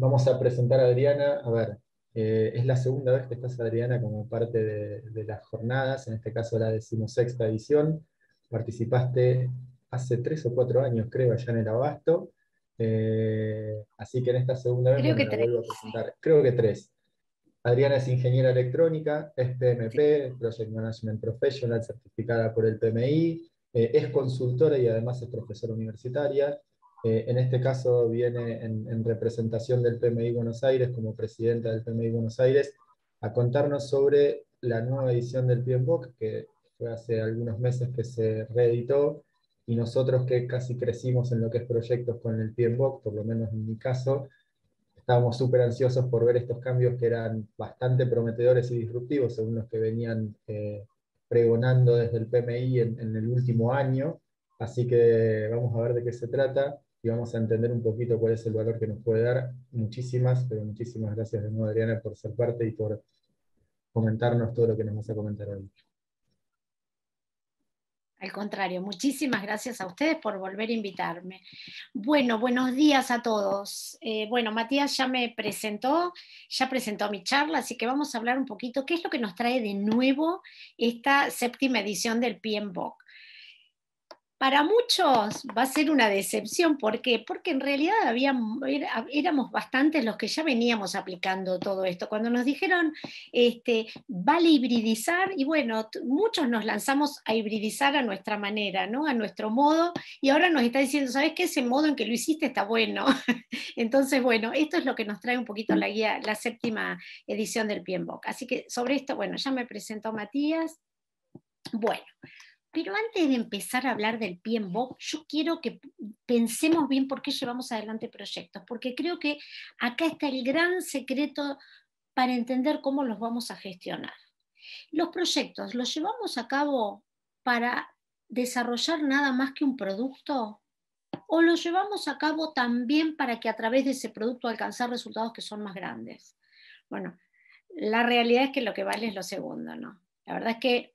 vamos a presentar a Adriana. A ver, eh, es la segunda vez que estás, Adriana, como parte de, las jornadas, en este caso la decimosexta edición. Participaste hace tres o cuatro años, creo, allá en el Abasto. Eh, así que en esta segunda vez me vuelvo a presentar. Creo que tres. Adriana es ingeniera electrónica, es PMP, Project Management Professional, certificada por el PMI, eh, es consultora y además es profesora universitaria. Eh, en este caso viene en, representación del PMI Buenos Aires, como presidenta del PMI Buenos Aires, a contarnos sobre la nueva edición del PMBOK, que fue hace algunos meses que se reeditó, y nosotros que casi crecimos en lo que es proyectos con el PMBOK, por lo menos en mi caso, estábamos súper ansiosos por ver estos cambios que eran bastante prometedores y disruptivos, según los que venían eh, pregonando desde el PMI en el último año. Así que vamos a ver de qué se trata y vamos a entender un poquito cuál es el valor que nos puede dar. Muchísimas, pero muchísimas gracias de nuevo, Adriana, por ser parte y por comentarnos todo lo que nos vas a comentar hoy. Al contrario, muchísimas gracias a ustedes por volver a invitarme. Bueno, buenos días a todos. Eh, bueno, Matías ya me presentó, ya presentó mi charla, así que vamos a hablar un poquito qué es lo que nos trae de nuevo esta séptima edición del PMBOK. Para muchos va a ser una decepción, ¿por qué? Porque en realidad había, éramos bastantes los que ya veníamos aplicando todo esto. Cuando nos dijeron, este, vale hibridizar, y bueno, muchos nos lanzamos a hibridizar a nuestra manera, ¿no? a nuestro modo, y ahora nos está diciendo, ¿sabes qué? Ese modo en que lo hiciste está bueno. Entonces, bueno, esto es lo que nos trae un poquito la guía, la séptima edición del PMBOK. Así que sobre esto, bueno, ya me presentó Matías. Bueno. Pero antes de empezar a hablar del PMBOK, yo quiero que pensemos bien por qué llevamos adelante proyectos, porque creo que acá está el gran secreto para entender cómo los vamos a gestionar. Los proyectos los llevamos a cabo para desarrollar nada más que un producto o los llevamos a cabo también para que a través de ese producto alcanzar resultados que son más grandes. Bueno, la realidad es que lo que vale es lo segundo, ¿no? La verdad es que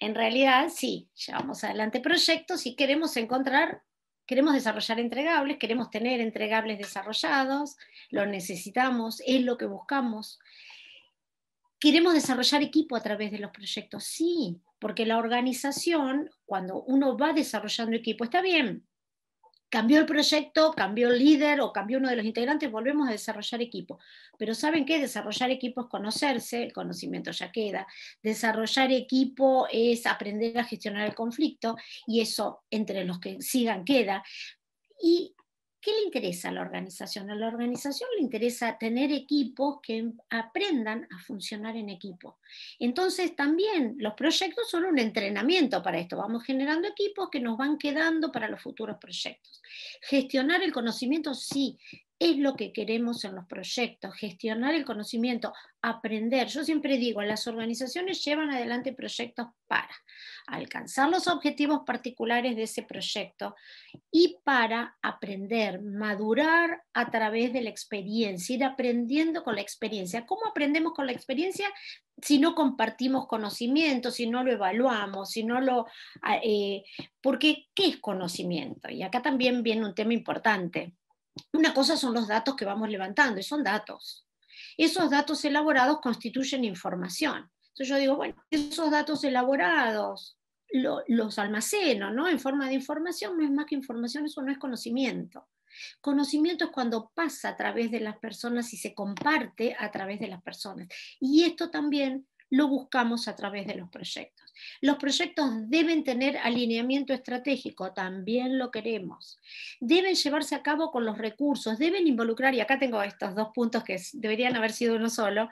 en realidad sí, llevamos adelante proyectos y queremos encontrar, queremos desarrollar entregables, queremos tener entregables desarrollados, los necesitamos, es lo que buscamos. Queremos desarrollar equipo a través de los proyectos, sí, porque la organización, cuando uno va desarrollando equipo, está bien, cambió el proyecto, cambió el líder o cambió uno de los integrantes, volvemos a desarrollar equipo. Pero ¿saben qué? Desarrollar equipo es conocerse, el conocimiento ya queda. Desarrollar equipo es aprender a gestionar el conflicto y eso entre los que sigan queda. Y ¿Qué le interesa a la organización? A la organización le interesa tener equipos que aprendan a funcionar en equipo. Entonces también los proyectos son un entrenamiento para esto. Vamos generando equipos que nos van quedando para los futuros proyectos. Gestionar el conocimiento, sí es lo que queremos en los proyectos, gestionar el conocimiento, aprender. Yo siempre digo, las organizaciones llevan adelante proyectos para alcanzar los objetivos particulares de ese proyecto y para aprender, madurar a través de la experiencia, ir aprendiendo con la experiencia. ¿Cómo aprendemos con la experiencia? si no compartimos conocimiento, si no lo evaluamos, si no lo... Ah, eh, porque, ¿qué es conocimiento? Y acá también viene un tema importante una cosa son los datos que vamos levantando, y son datos. Esos datos elaborados constituyen información. Entonces yo digo, bueno, esos datos elaborados los almaceno, ¿no? En forma de información, no es más que información, eso no es conocimiento. Conocimiento es cuando pasa a través de las personas y se comparte a través de las personas. Y esto también lo buscamos a través de los proyectos. Los proyectos deben tener alineamiento estratégico, también lo queremos. Deben llevarse a cabo con los recursos, deben involucrar, y acá tengo estos dos puntos que deberían haber sido uno solo,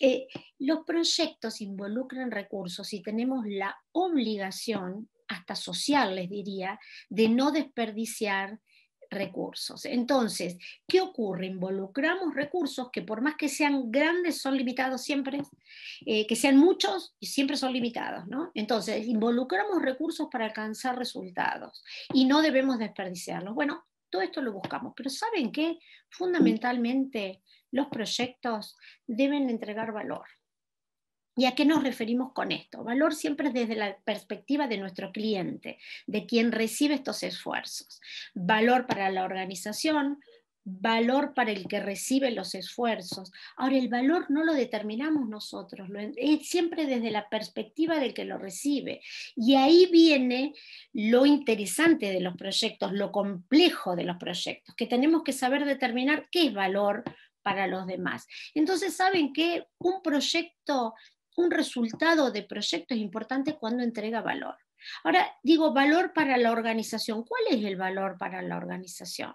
eh, los proyectos involucran recursos y tenemos la obligación, hasta social les diría, de no desperdiciar recursos. Entonces, ¿qué ocurre? Involucramos recursos que por más que sean grandes son limitados siempre, eh, que sean muchos y siempre son limitados, ¿no? Entonces, involucramos recursos para alcanzar resultados y no debemos desperdiciarlos. Bueno, todo esto lo buscamos, pero ¿saben qué? Mm. Fundamentalmente los proyectos deben entregar valor. ¿Y a qué nos referimos con esto? Valor siempre desde la perspectiva de nuestro cliente, de quien recibe estos esfuerzos. Valor para la organización, valor para el que recibe los esfuerzos. Ahora, el valor no lo determinamos nosotros, es siempre desde la perspectiva del que lo recibe. Y ahí viene lo interesante de los proyectos, lo complejo de los proyectos, que tenemos que saber determinar qué es valor para los demás. Entonces, ¿saben que un proyecto un resultado de proyecto es importante cuando entrega valor. Ahora digo valor para la organización. ¿Cuál es el valor para la organización?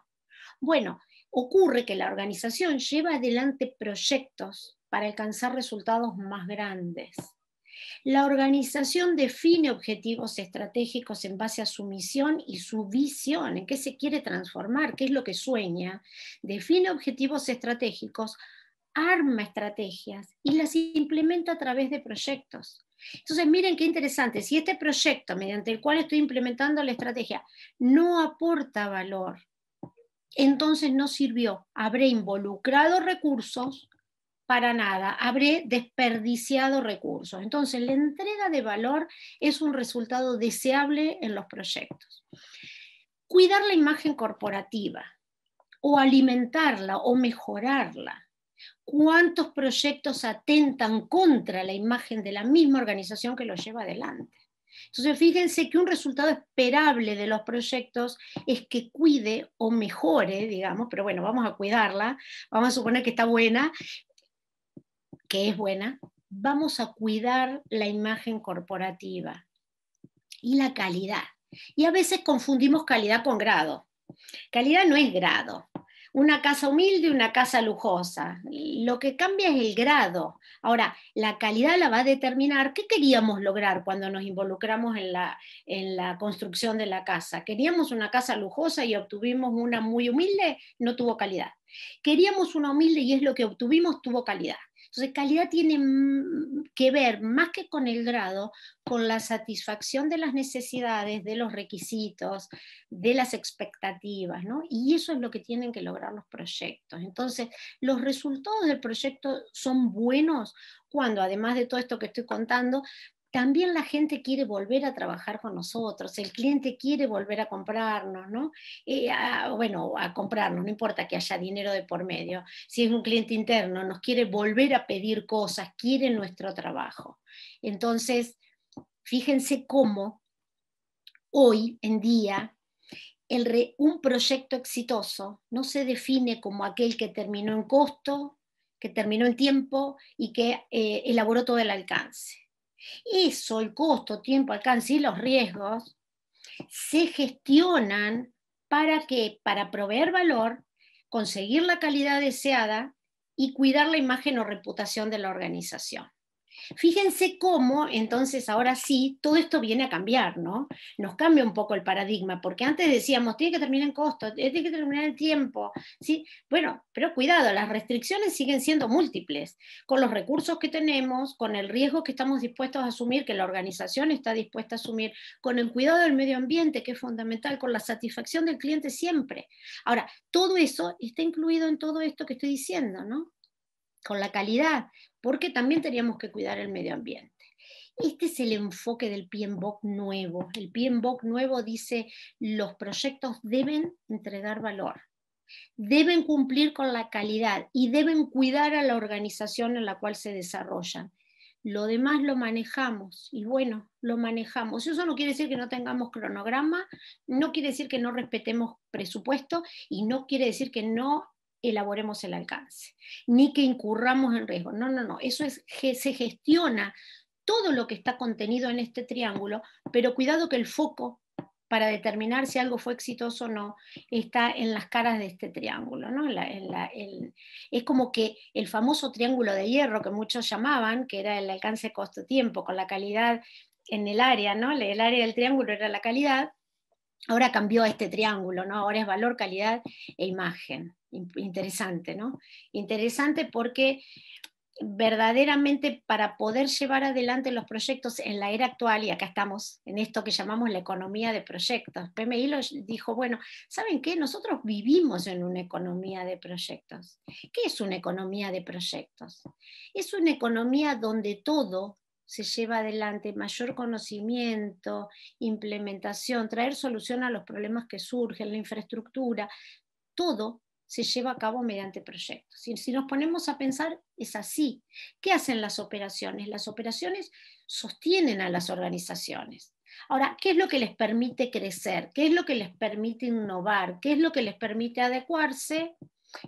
Bueno, ocurre que la organización lleva adelante proyectos para alcanzar resultados más grandes. La organización define objetivos estratégicos en base a su misión y su visión, en qué se quiere transformar, qué es lo que sueña. Define objetivos estratégicos arma estrategias y las implementa a través de proyectos. Entonces, miren qué interesante, si este proyecto mediante el cual estoy implementando la estrategia no aporta valor, entonces no sirvió, habré involucrado recursos para nada, habré desperdiciado recursos. Entonces, la entrega de valor es un resultado deseable en los proyectos. Cuidar la imagen corporativa o alimentarla o mejorarla cuántos proyectos atentan contra la imagen de la misma organización que los lleva adelante. Entonces, fíjense que un resultado esperable de los proyectos es que cuide o mejore, digamos, pero bueno, vamos a cuidarla, vamos a suponer que está buena, que es buena, vamos a cuidar la imagen corporativa y la calidad. Y a veces confundimos calidad con grado. Calidad no es grado una casa humilde, una casa lujosa. Lo que cambia es el grado. Ahora, la calidad la va a determinar qué queríamos lograr cuando nos involucramos en la, en la construcción de la casa. Queríamos una casa lujosa y obtuvimos una muy humilde, no tuvo calidad. Queríamos una humilde y es lo que obtuvimos, tuvo calidad. Entonces, pues, calidad tiene que ver más que con el grado, con la satisfacción de las necesidades, de los requisitos, de las expectativas, ¿no? Y eso es lo que tienen que lograr los proyectos. Entonces, los resultados del proyecto son buenos cuando, además de todo esto que estoy contando, también la gente quiere volver a trabajar con nosotros, el cliente quiere volver a comprarnos, ¿no? Eh, bueno, a comprarnos, no importa que haya dinero de por medio. Si es un cliente interno, nos quiere volver a pedir cosas, quiere nuestro trabajo. Entonces, fíjense cómo hoy en día un proyecto exitoso no se define como aquel que terminó en costo, que terminó en tiempo y que eh, elaboró todo el alcance eso, el costo, tiempo, alcance y los riesgos se gestionan para que, para proveer valor, conseguir la calidad deseada y cuidar la imagen o reputación de la organización. Fíjense cómo, entonces, ahora sí, todo esto viene a cambiar, ¿no? Nos cambia un poco el paradigma, porque antes decíamos, tiene que terminar en costo, eh, tiene que terminar en tiempo, ¿sí? Bueno, pero cuidado, las restricciones siguen siendo múltiples, con los recursos que tenemos, con el riesgo que estamos dispuestos a asumir, que la organización está dispuesta a asumir, con el cuidado del medio ambiente, que es fundamental, con la satisfacción del cliente siempre. Ahora, todo eso está incluido en todo esto que estoy diciendo, ¿no? con la calidad, porque también teníamos que cuidar el medio ambiente. Este es el enfoque del PMBOK nuevo. El PMBOK nuevo dice, los proyectos deben entregar valor, deben cumplir con la calidad y deben cuidar a la organización en la cual se desarrollan. Lo demás lo manejamos y bueno, lo manejamos. Eso no quiere decir que no tengamos cronograma, no quiere decir que no respetemos presupuesto y no quiere decir que no elaboremos el alcance, ni que incurramos en riesgo. No, no, no, eso es que se gestiona todo lo que está contenido en este triángulo, pero cuidado que el foco para determinar si algo fue exitoso o no está en las caras de este triángulo. ¿no? la, es como que el famoso triángulo de hierro que muchos llamaban, que era el alcance costo-tiempo, con la calidad en el área, ¿no? el área del triángulo era la calidad, ahora cambió a este triángulo, ¿no? ahora es valor, calidad e imagen interesante, ¿no? Interesante porque verdaderamente para poder llevar adelante los proyectos en la era actual, y acá estamos en esto que llamamos la economía de proyectos, PMI lo dijo, bueno, ¿saben qué? Nosotros vivimos en una economía de proyectos. ¿Qué es una economía de proyectos? Es una economía donde todo se lleva adelante, mayor conocimiento, implementación, traer solución a los problemas que surgen, la infraestructura, todo se lleva a cabo mediante proyectos. Si, nos ponemos a pensar, es así. ¿Qué hacen las operaciones? Las operaciones sostienen a las organizaciones. Ahora, ¿qué es lo que les permite crecer? ¿Qué es lo que les permite innovar? ¿Qué es lo que les permite adecuarse?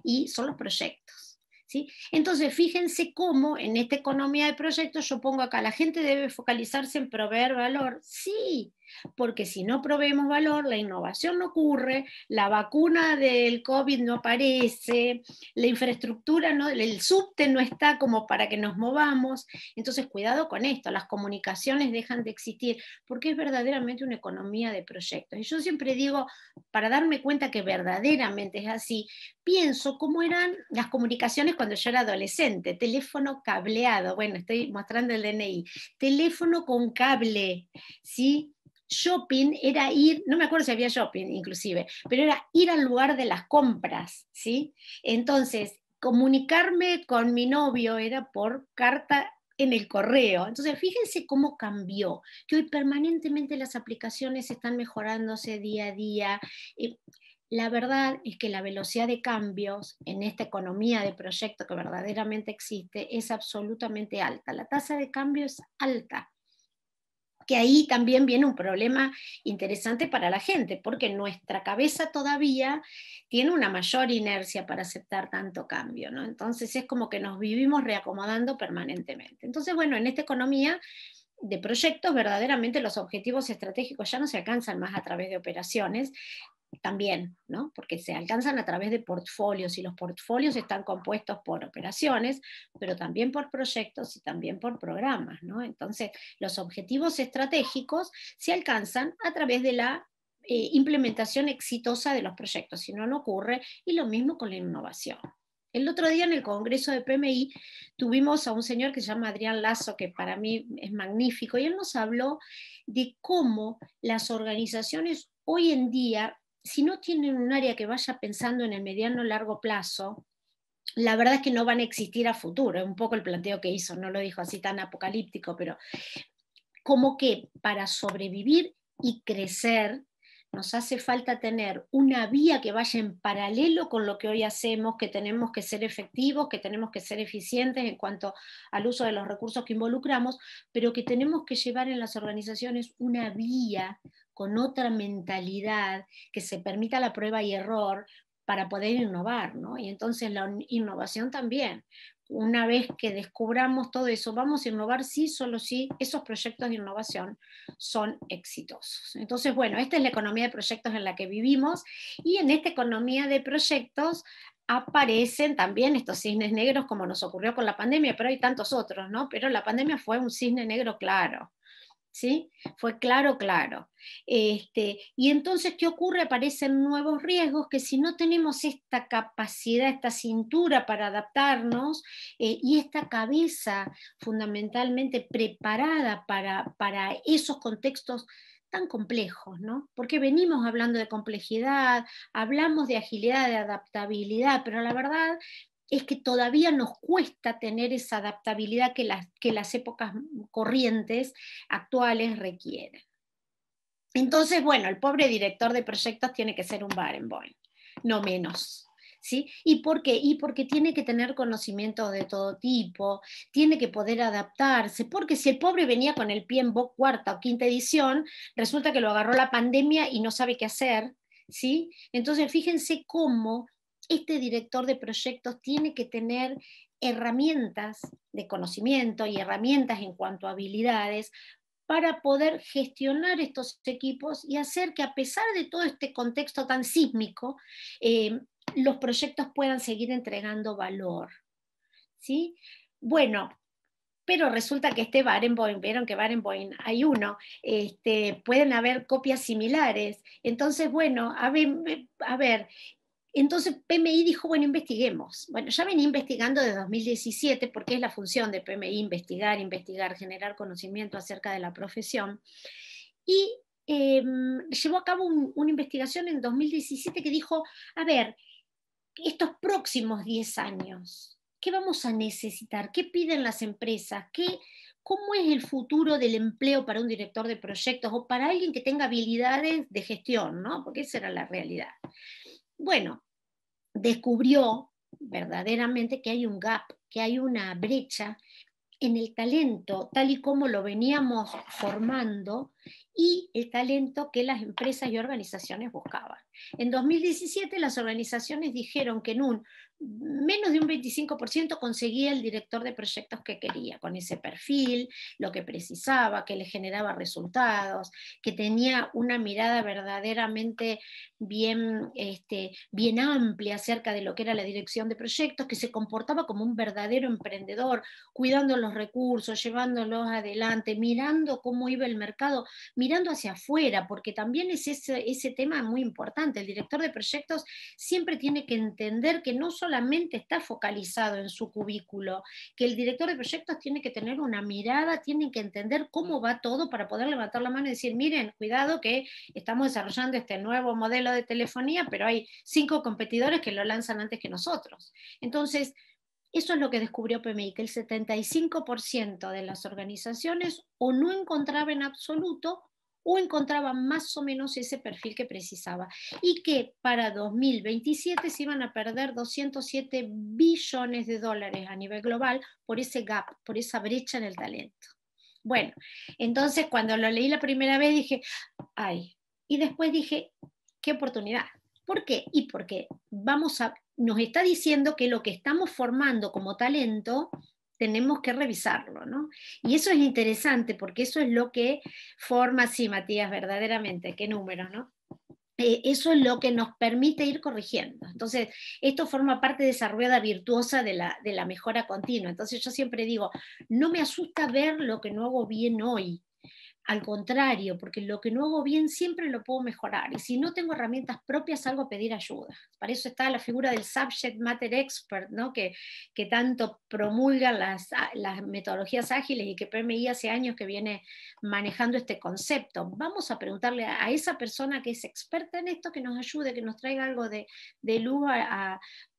Y son los proyectos. ¿sí? Entonces, fíjense cómo en esta economía de proyectos yo pongo acá, la gente debe focalizarse en proveer valor. Sí, porque si no proveemos valor, la innovación no ocurre, la vacuna del COVID no aparece, la infraestructura, el subte no está como para que nos movamos. Entonces, cuidado con esto, las comunicaciones dejan de existir, porque es verdaderamente una economía de proyectos. Y yo siempre digo, para darme cuenta que verdaderamente es así, pienso cómo eran las comunicaciones cuando yo era adolescente, teléfono cableado, bueno, estoy mostrando el DNI, teléfono con cable, ¿sí? shopping era ir, no me acuerdo si había shopping inclusive, pero era ir al lugar de las compras, ¿sí? Entonces, comunicarme con mi novio era por carta en el correo. Entonces, fíjense cómo cambió, que hoy permanentemente las aplicaciones están mejorándose día a día. Eh, la verdad es que la velocidad de cambios en esta economía de proyecto que verdaderamente existe es absolutamente alta. La tasa de cambio es alta que ahí también viene un problema interesante para la gente, porque nuestra cabeza todavía tiene una mayor inercia para aceptar tanto cambio, Entonces es como que nos vivimos reacomodando permanentemente. Entonces, bueno, en esta economía de proyectos, verdaderamente los objetivos estratégicos ya no se alcanzan más a través de operaciones, también, ¿no? porque se alcanzan a través de portfolios y los portfolios están compuestos por operaciones, pero también por proyectos y también por programas. ¿no? Entonces, los objetivos estratégicos se alcanzan a través de la eh, implementación exitosa de los proyectos, si no, no ocurre, y lo mismo con la innovación. El otro día en el Congreso de PMI tuvimos a un señor que se llama Adrián Lazo, que para mí es magnífico, y él nos habló de cómo las organizaciones hoy en día si no tienen un área que vaya pensando en el mediano largo plazo, la verdad es que no van a existir a futuro. Es un poco el planteo que hizo, no lo dijo así tan apocalíptico, pero como que para sobrevivir y crecer nos hace falta tener una vía que vaya en paralelo con lo que hoy hacemos, que tenemos que ser efectivos, que tenemos que ser eficientes en cuanto al uso de los recursos que involucramos, pero que tenemos que llevar en las organizaciones una vía con otra mentalidad, que se permita la prueba y error para poder innovar, ¿no? Y entonces la innovación también. Una vez que descubramos todo eso, vamos a innovar sí, solo si esos proyectos de innovación son exitosos. Entonces, bueno, esta es la economía de proyectos en la que vivimos y en esta economía de proyectos aparecen también estos cisnes negros como nos ocurrió con la pandemia, pero hay tantos otros, ¿no? Pero la pandemia fue un cisne negro claro. ¿sí? Fue claro, claro. Este, y entonces, ¿qué ocurre? Aparecen nuevos riesgos que si no tenemos esta capacidad, esta cintura para adaptarnos eh, y esta cabeza fundamentalmente preparada para, para esos contextos tan complejos, ¿no? Porque venimos hablando de complejidad, hablamos de agilidad, de adaptabilidad, pero la verdad es que todavía nos cuesta tener esa adaptabilidad que las, que las épocas corrientes actuales requieren. Entonces, bueno, el pobre director de proyectos tiene que ser un Barenboim, no menos. ¿Sí? ¿Y por qué? Y porque tiene que tener conocimiento de todo tipo, tiene que poder adaptarse, porque si el pobre venía con el pie en boca cuarta o quinta edición, resulta que lo agarró la pandemia y no sabe qué hacer, ¿sí? Entonces, fíjense cómo este director de proyectos tiene que tener herramientas de conocimiento y herramientas en cuanto a habilidades para poder gestionar estos equipos y hacer que a pesar de todo este contexto tan sísmico, eh, los proyectos puedan seguir entregando valor. ¿sí? Bueno, pero resulta que este Barenboim, vieron que Barenboim hay uno, este, pueden haber copias similares. Entonces, bueno, a a ver entonces PMI dijo, bueno, investiguemos. Bueno, ya venía investigando desde 2017 porque es la función de PMI investigar, investigar, generar conocimiento acerca de la profesión. Y em, llevó a cabo una investigación en 2017 que dijo, a ver, estos próximos 10 años, ¿qué vamos a necesitar? ¿Qué piden las empresas? ¿Qué, ¿Cómo es el futuro del empleo para un director de proyectos o para alguien que tenga habilidades de gestión? ¿no? Porque esa era la realidad. Bueno, descubrió verdaderamente que hay un gap, que hay una brecha en el talento, tal y como lo veníamos formando, y el talento que las empresas y organizaciones buscaban. En 2017 las organizaciones dijeron que en un menos de un 25% conseguía el director de proyectos que quería, con ese perfil, lo que precisaba, que le generaba resultados, que tenía una mirada verdaderamente bien, este, bien amplia acerca de lo que era la dirección de proyectos, que se comportaba como un verdadero emprendedor, cuidando los recursos, llevándolos adelante, mirando cómo iba el mercado, mirando hacia afuera, porque también es ese, ese tema muy importante. El director de proyectos siempre tiene que entender que no solo mente está focalizado en su cubículo, que el director de proyectos tiene que tener una mirada, tiene que entender cómo va todo para poder levantar la mano y decir, miren, cuidado que estamos desarrollando este nuevo modelo de telefonía, pero hay cinco competidores que lo lanzan antes que nosotros. Entonces, eso es lo que descubrió PMI, que el 75% de las organizaciones o no encontraba en absoluto o encontraba más o menos ese perfil que precisaba y que para 2027 se iban a perder 207 billones de dólares a nivel global por ese gap, por esa brecha en el talento. Bueno, entonces cuando lo leí la primera vez dije, ay, y después dije, qué oportunidad. ¿Por qué? Y porque vamos a, nos está diciendo que lo que estamos formando como talento tenemos que revisarlo, ¿no? Y eso es interesante porque eso es lo que forma, sí, Matías, verdaderamente, qué número, ¿no? Eh, eso es lo que nos permite ir corrigiendo. Entonces, esto forma parte de esa rueda virtuosa de la, de la mejora continua. Entonces, yo siempre digo, no me asusta ver lo que no hago bien hoy, al contrario, porque lo que no hago bien siempre lo puedo mejorar. Y si no tengo herramientas propias, salgo a pedir ayuda. Para eso está la figura del subject matter expert, ¿no? que, que tanto promulga las, ah, metodologías ágiles y que PMI hace años que viene manejando este concepto. Vamos a preguntarle a, esa persona que es experta en esto, que nos ayude, que nos traiga algo de, de luz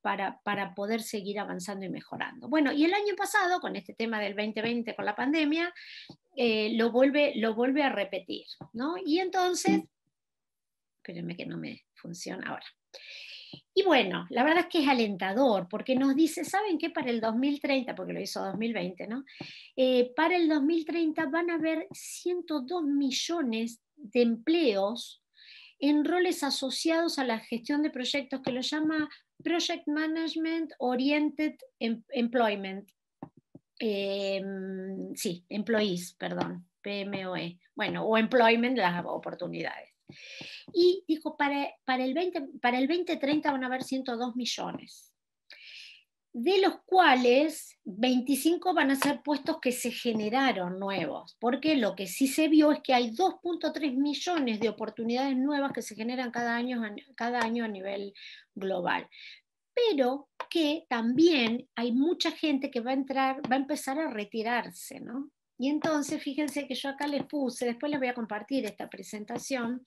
para, para, poder seguir avanzando y mejorando. Bueno, y el año pasado, con este tema del 2020, con la pandemia, eh, lo, vuelve, lo vuelve a repetir, ¿no? Y entonces, espérenme que no me funciona ahora. Y bueno, la verdad es que es alentador, porque nos dice, ¿saben qué? Para el 2030, porque lo hizo 2020, ¿no? Eh, para el 2030 van a haber 102 millones de empleos en roles asociados a la gestión de proyectos que lo llama Project Management Oriented em-, Employment, Em, sí, employees, perdón, PMOE, bueno, o employment, las oportunidades. Y dijo, para, el 20, para el 2030 van a haber 102 millones, de los cuales 25 van a ser puestos que se generaron nuevos, porque lo que sí se vio es que hay 2.3 millones de oportunidades nuevas que se generan cada año a nivel global pero que también hay mucha gente que va a entrar, va a empezar a retirarse, ¿no? Y entonces, fíjense que yo acá les puse, después les voy a compartir esta presentación,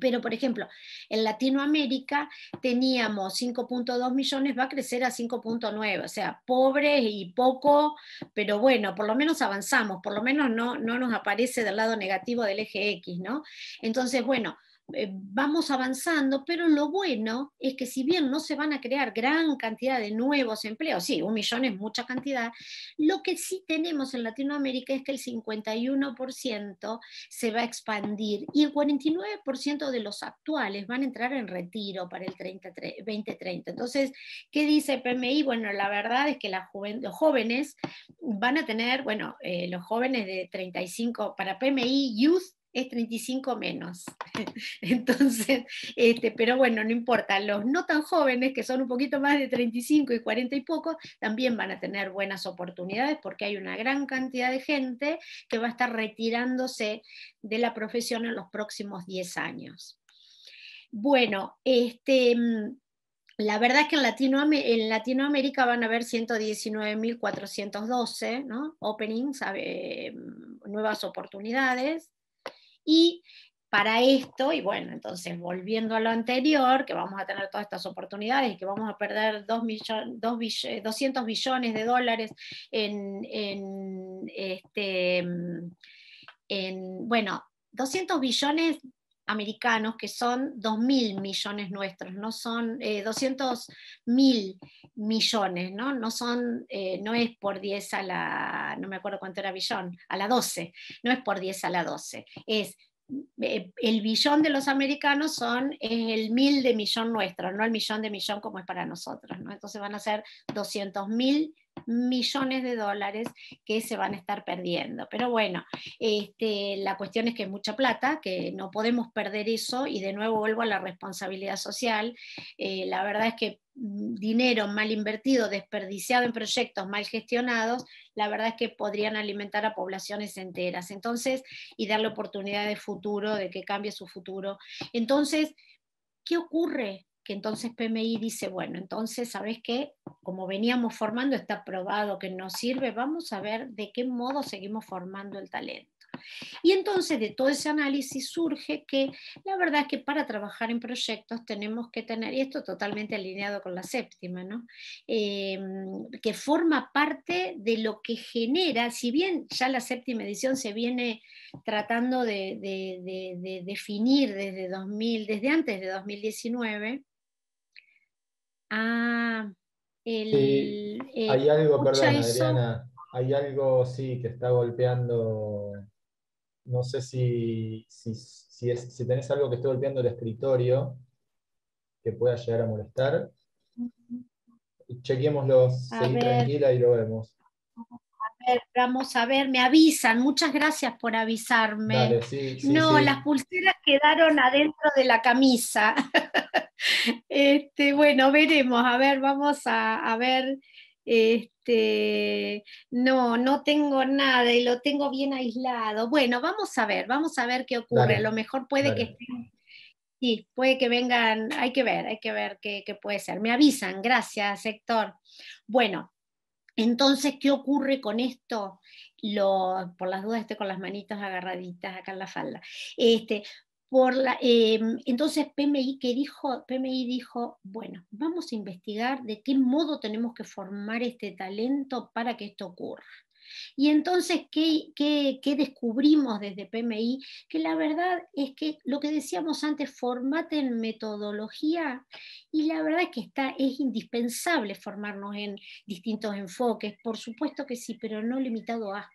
pero, por ejemplo, en Latinoamérica teníamos 5.2 millones, va a crecer a 5.9, o sea, pobres y poco, pero bueno, por lo menos avanzamos, por lo menos no, no nos aparece del lado negativo del eje X, ¿no? Entonces, bueno, eh, vamos avanzando, pero lo bueno es que si bien no se van a crear gran cantidad de nuevos empleos, sí, un millón es mucha cantidad, lo que sí tenemos en Latinoamérica es que el 51% se va a expandir y el 49% de los actuales van a entrar en retiro para el 2030. Entonces, ¿qué dice PMI? Bueno, la verdad es que los jóvenes van a tener, bueno, eh, los jóvenes de 35, para PMI Youth es 35 menos. Entonces, este, pero bueno, no importa, los no tan jóvenes, que son un poquito más de 35 y 40 y poco, también van a tener buenas oportunidades porque hay una gran cantidad de gente que va a estar retirándose de la profesión en los próximos 10 años. Bueno, este... La verdad es que en, Latinoamérica, en Latinoamérica van a haber 119.412 ¿no? openings, eh, nuevas oportunidades, y para esto, y bueno, entonces volviendo a lo anterior, que vamos a tener todas estas oportunidades y que vamos a perder 200 billones de dólares en, este, en bueno, 200 billones americanos, que son 2.000 millones nuestros, no son eh, 200.000 millones, ¿no? No, son, eh, no es por 10 a la, no me acuerdo cuánto era billón, a la 12, no es por 10 a la 12, es eh, el billón de los americanos son el mil de millón nuestro, no el millón de millón como es para nosotros, ¿no? Entonces van a ser 200.000 millones millones de dólares que se van a estar perdiendo. Pero bueno, este, la cuestión es que es mucha plata, que no podemos perder eso y de nuevo vuelvo a la responsabilidad social. Eh, la verdad es que mm, dinero mal invertido, desperdiciado en proyectos mal gestionados, la verdad es que podrían alimentar a poblaciones enteras. Entonces, y darle oportunidad de futuro, de que cambie su futuro. Entonces, ¿qué ocurre? que entonces PMI dice, bueno, entonces, ¿sabes qué? Como veníamos formando, está probado que nos sirve, vamos a ver de qué modo seguimos formando el talento. Y entonces de todo ese análisis surge que la verdad es que para trabajar en proyectos tenemos que tener, y esto totalmente alineado con la séptima, em, que forma parte de lo que genera, si bien ya la séptima edición se viene tratando de, de definir desde 2000, desde antes de 2019, Ah, el, eh, hay algo, perdón, Adriana, hay algo, sí, que está golpeando. No sé si, si, si, es, tenés algo que esté golpeando el escritorio que pueda llegar a molestar. Chequémoslo, seguí tranquila y lo vemos. A ver, vamos a ver, me avisan, muchas gracias por avisarme. no, las pulseras quedaron adentro de la camisa. Este, bueno, veremos, a ver, vamos a, ver. Este, no, no tengo nada y lo tengo bien aislado. Bueno, vamos a ver, vamos a ver qué ocurre. a lo mejor puede que sí, puede que vengan, hay que ver, hay que ver qué, puede ser. Me avisan, gracias, Héctor. Bueno, entonces, ¿qué ocurre con esto? Lo, por las dudas estoy con las manitos agarraditas acá en la falda. Este, por la, em, entonces PMI, que dijo? PMI dijo, bueno, vamos a investigar de qué modo tenemos que formar este talento para que esto ocurra. Y entonces, ¿qué, descubrimos desde PMI? Que la verdad es que lo que decíamos antes, en metodología y la verdad es que está, es indispensable formarnos en distintos enfoques, por supuesto que sí, pero no limitado a.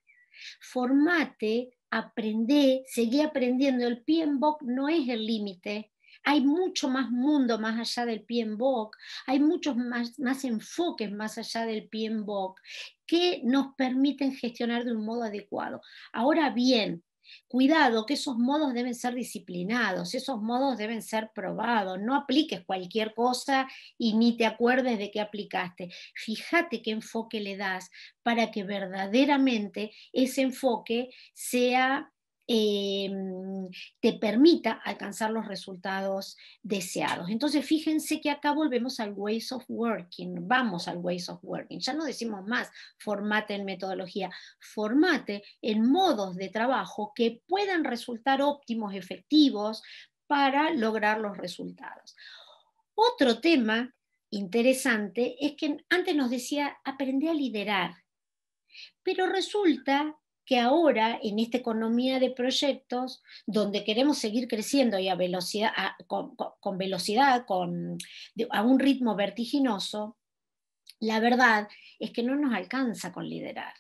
Formate aprendí, seguí aprendiendo. El PMBOK no es el límite. Hay mucho más mundo más allá del PMBOK, hay muchos más, enfoques más allá del PMBOK que nos permiten gestionar de un modo adecuado. Ahora bien, Cuidado, que esos modos deben ser disciplinados, esos modos deben ser probados, no apliques cualquier cosa y ni te acuerdes de qué aplicaste. Fíjate qué enfoque le das para que verdaderamente ese enfoque sea eh, mm, te permita alcanzar los resultados deseados. Entonces, fíjense que acá volvemos al ways of working, vamos al ways of working. Ya no decimos más formate en metodología, formate en modos de trabajo que puedan resultar óptimos, efectivos para lograr los resultados. Otro tema interesante es que antes nos decía aprender a liderar, pero resulta que ahora en esta economía de proyectos, donde queremos seguir creciendo y a velocidad, con, velocidad, con, a un ritmo vertiginoso, la verdad es que no nos alcanza con liderar.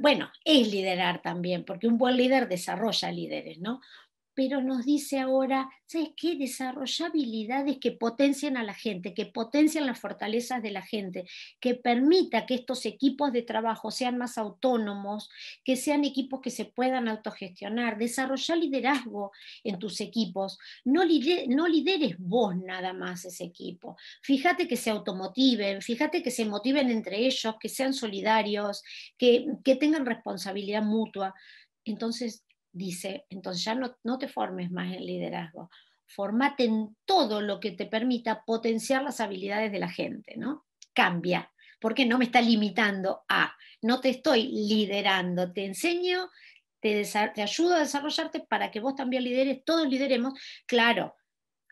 Bueno, es liderar también, porque un buen líder desarrolla líderes, ¿no? pero nos dice ahora, ¿sabes qué? desarrollar habilidades que potencien a la gente, que potencien las fortalezas de la gente, que permita que estos equipos de trabajo sean más autónomos, que sean equipos que se puedan autogestionar, desarrollar liderazgo en tus equipos, no, lideres vos nada más ese equipo, fíjate que se automotiven, fíjate que se motiven entre ellos, que sean solidarios, que, que tengan responsabilidad mutua. Entonces, dice, entonces ya no, te formes más en liderazgo, formate en todo lo que te permita potenciar las habilidades de la gente, ¿no? Cambia, porque no me está limitando a, no te estoy liderando, te enseño, te, ayudo a desarrollarte para que vos también lideres, todos lideremos, claro,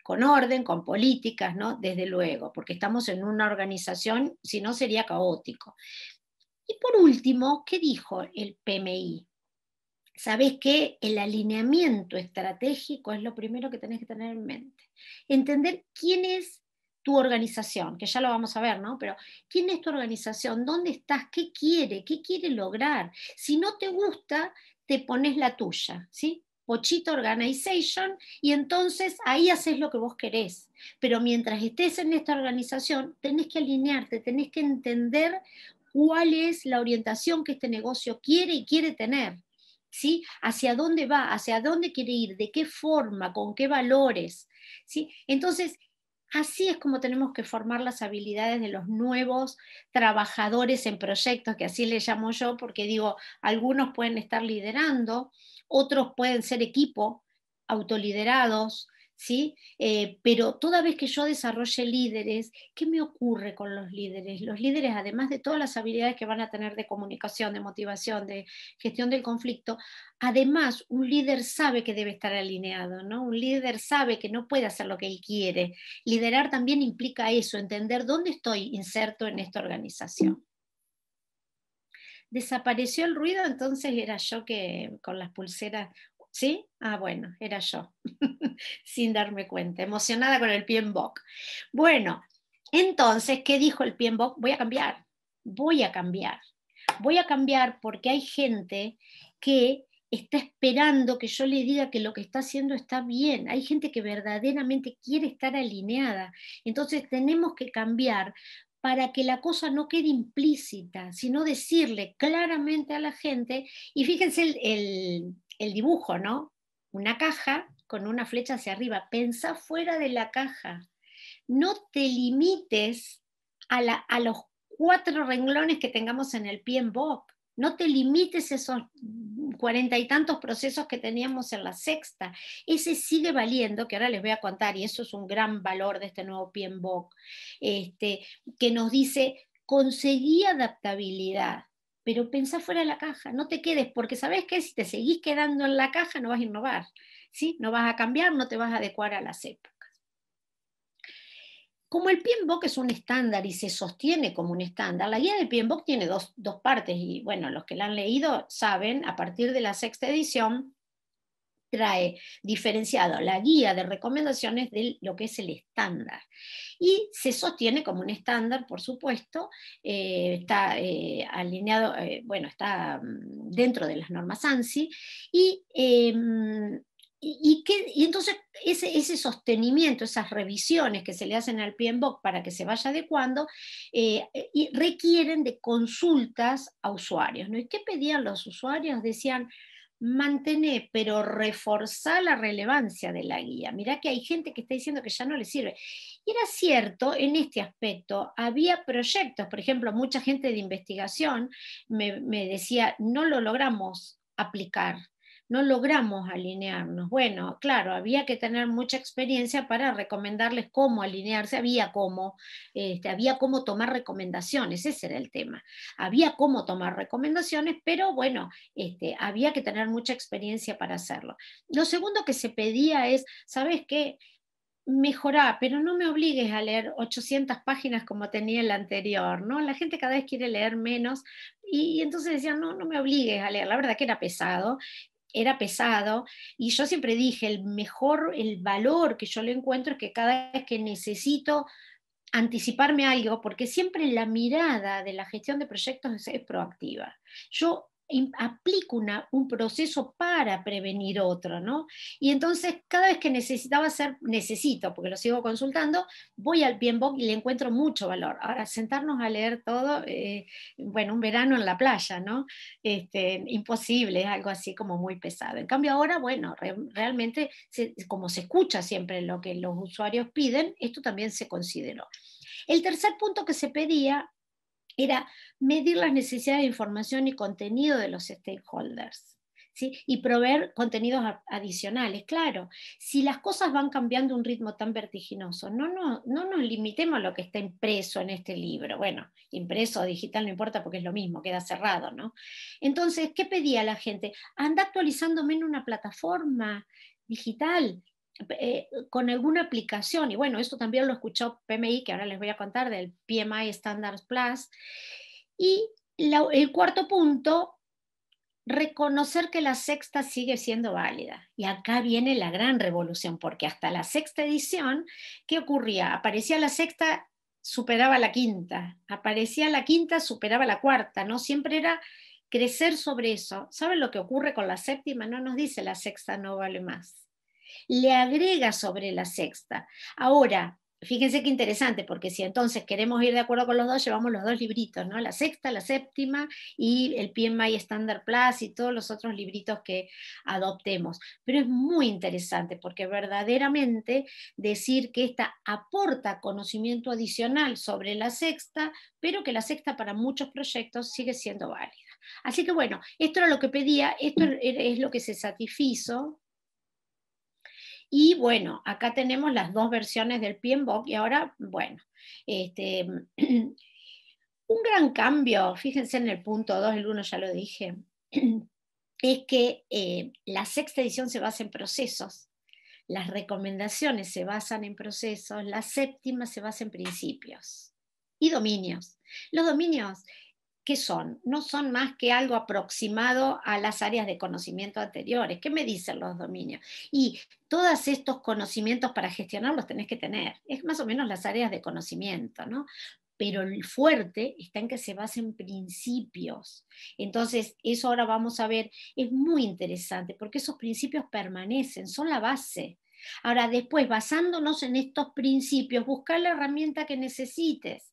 con orden, con políticas, ¿no? Desde luego, porque estamos en una organización, si no sería caótico. Y por último, ¿qué dijo el PMI? sabés que el alineamiento estratégico es lo primero que tenés que tener en mente. Entender quién es tu organización, que ya lo vamos a ver, ¿no? Pero quién es tu organización, dónde estás, qué quiere, qué quiere lograr. Si no te gusta, te pones la tuya, ¿sí? Pochita Organization, y entonces ahí haces lo que vos querés. Pero mientras estés en esta organización, tenés que alinearte, tenés que entender cuál es la orientación que este negocio quiere y quiere tener. ¿sí? ¿Hacia dónde va? ¿Hacia dónde quiere ir? ¿De qué forma? ¿Con qué valores? Entonces, así es como tenemos que formar las habilidades de los nuevos trabajadores en proyectos, que así les llamo yo, porque digo, algunos pueden estar liderando, otros pueden ser equipo, autoliderados, ¿sí? Eh, pero toda vez que yo desarrolle líderes, ¿qué me ocurre con los líderes? Los líderes, además de todas las habilidades que van a tener de comunicación, de motivación, de gestión del conflicto, además un líder sabe que debe estar alineado, ¿no? Un líder sabe que no puede hacer lo que él quiere. Liderar también implica eso, entender dónde estoy inserto en esta organización desapareció el ruido, entonces era yo que con las pulseras ¿Sí? Ah, bueno, era yo, sin darme cuenta, emocionada con el Piembok. Bueno, entonces, ¿qué dijo el Piembok? Voy a cambiar, voy a cambiar, voy a cambiar porque hay gente que está esperando que yo le diga que lo que está haciendo está bien. Hay gente que verdaderamente quiere estar alineada. Entonces tenemos que cambiar para que la cosa no quede implícita, sino decirle claramente a la gente, y fíjense el, dibujo, ¿no? Una caja con una flecha hacia arriba, pensa fuera de la caja, no te limites a, a los cuatro renglones que tengamos en el pie en Bob. No te limites esos cuarenta y tantos procesos que teníamos en la sexta. Ese sigue valiendo, que ahora les voy a contar, y eso es un gran valor de este nuevo PMBOK, este, que nos dice, conseguí adaptabilidad, pero pensá fuera de la caja, no te quedes, porque sabes que si te seguís quedando en la caja no vas a innovar, ¿sí? no vas a cambiar, no te vas a adecuar a la cepa. Como el PMBOK es un estándar y se sostiene como un estándar, la guía del PMBOK tiene dos, partes y bueno, los que la han leído saben, a partir de la sexta edición, trae diferenciado la guía de recomendaciones de lo que es el estándar. Y se sostiene como un estándar, por supuesto, eh, está eh, alineado, eh, bueno, está mm, dentro de las normas ANSI y em, y, entonces ese, sostenimiento, esas revisiones que se le hacen al PMBOK para que se vaya adecuando, eh, eh, y requieren de consultas a usuarios. ¿no? ¿Y qué pedían los usuarios? Decían, mantener, pero reforzar la relevancia de la guía. Mirá que hay gente que está diciendo que ya no le sirve. Y era cierto en este aspecto. Había proyectos, por ejemplo, mucha gente de investigación me decía, no lo logramos aplicar no logramos alinearnos. Bueno, claro, había que tener mucha experiencia para recomendarles cómo alinearse, había cómo, este, había cómo tomar recomendaciones, ese era el tema. Había cómo tomar recomendaciones, pero bueno, este, había que tener mucha experiencia para hacerlo. Lo segundo que se pedía es, ¿sabes qué? mejorar, pero no me obligues a leer 800 páginas como tenía el anterior, ¿no? La gente cada vez quiere leer menos y entonces decían, no, no me obligues a leer, la verdad que era pesado era pesado y yo siempre dije, el mejor, el valor que yo le encuentro es que cada vez que necesito anticiparme algo, porque siempre la mirada de la gestión de proyectos es, proactiva. Yo aplico un proceso para prevenir otro, ¿no? Y entonces cada vez que necesitaba hacer, necesito, porque lo sigo consultando, voy al PMBOK y le encuentro mucho valor. Ahora, sentarnos a leer todo, eh, bueno, un verano en la playa, ¿no? Este, imposible, es algo así como muy pesado. En cambio ahora, bueno, realmente como se escucha siempre lo que los usuarios piden, esto también se consideró. El tercer punto que se pedía era medir las necesidades de información y contenido de los stakeholders. ¿Sí? y proveer contenidos adicionales. Claro, si las cosas van cambiando a un ritmo tan vertiginoso, no, no, no nos limitemos a lo que está impreso en este libro. Bueno, impreso o digital no importa porque es lo mismo, queda cerrado, ¿no? Entonces, ¿qué pedía la gente? Anda actualizándome en una plataforma digital, eh, con alguna aplicación, y bueno, esto también lo escuchó PMI, que ahora les voy a contar, del PMI Standards Plus. Y el cuarto punto, reconocer que la sexta sigue siendo válida. Y acá viene la gran revolución, porque hasta la sexta edición, ¿qué ocurría? Aparecía la sexta, superaba la quinta, aparecía la quinta, superaba la cuarta, ¿no? Siempre era crecer sobre eso. ¿Saben lo que ocurre con la séptima? No nos dice la sexta no vale más le agrega sobre la sexta. Ahora, fíjense qué interesante, porque si entonces queremos ir de acuerdo con los dos, llevamos los dos libritos, ¿no? La sexta, la séptima y el PMI Standard Plus y todos los otros libritos que adoptemos. Pero es muy interesante porque verdaderamente decir que esta aporta conocimiento adicional sobre la sexta, pero que la sexta para muchos proyectos sigue siendo válida. Así que bueno, esto era lo que pedía, esto es lo que se satisfizo y bueno, acá tenemos las dos versiones del Piembok y ahora, bueno, este, un gran cambio, fíjense en el punto 2, el 1 ya lo dije, es que eh, la sexta edición se basa en procesos, las recomendaciones se basan en procesos, la séptima se basa en principios y dominios. Los dominios ¿qué son? No son más que algo aproximado a las áreas de conocimiento anteriores. ¿Qué me dicen los dominios? Y todos estos conocimientos para gestionarlos tenés que tener. Es más o menos las áreas de conocimiento, ¿no? Pero el fuerte está en que se basen en principios. Entonces, eso ahora vamos a ver, es muy interesante porque esos principios permanecen, son la base. Ahora, después, basándonos en estos principios, buscar la herramienta que necesites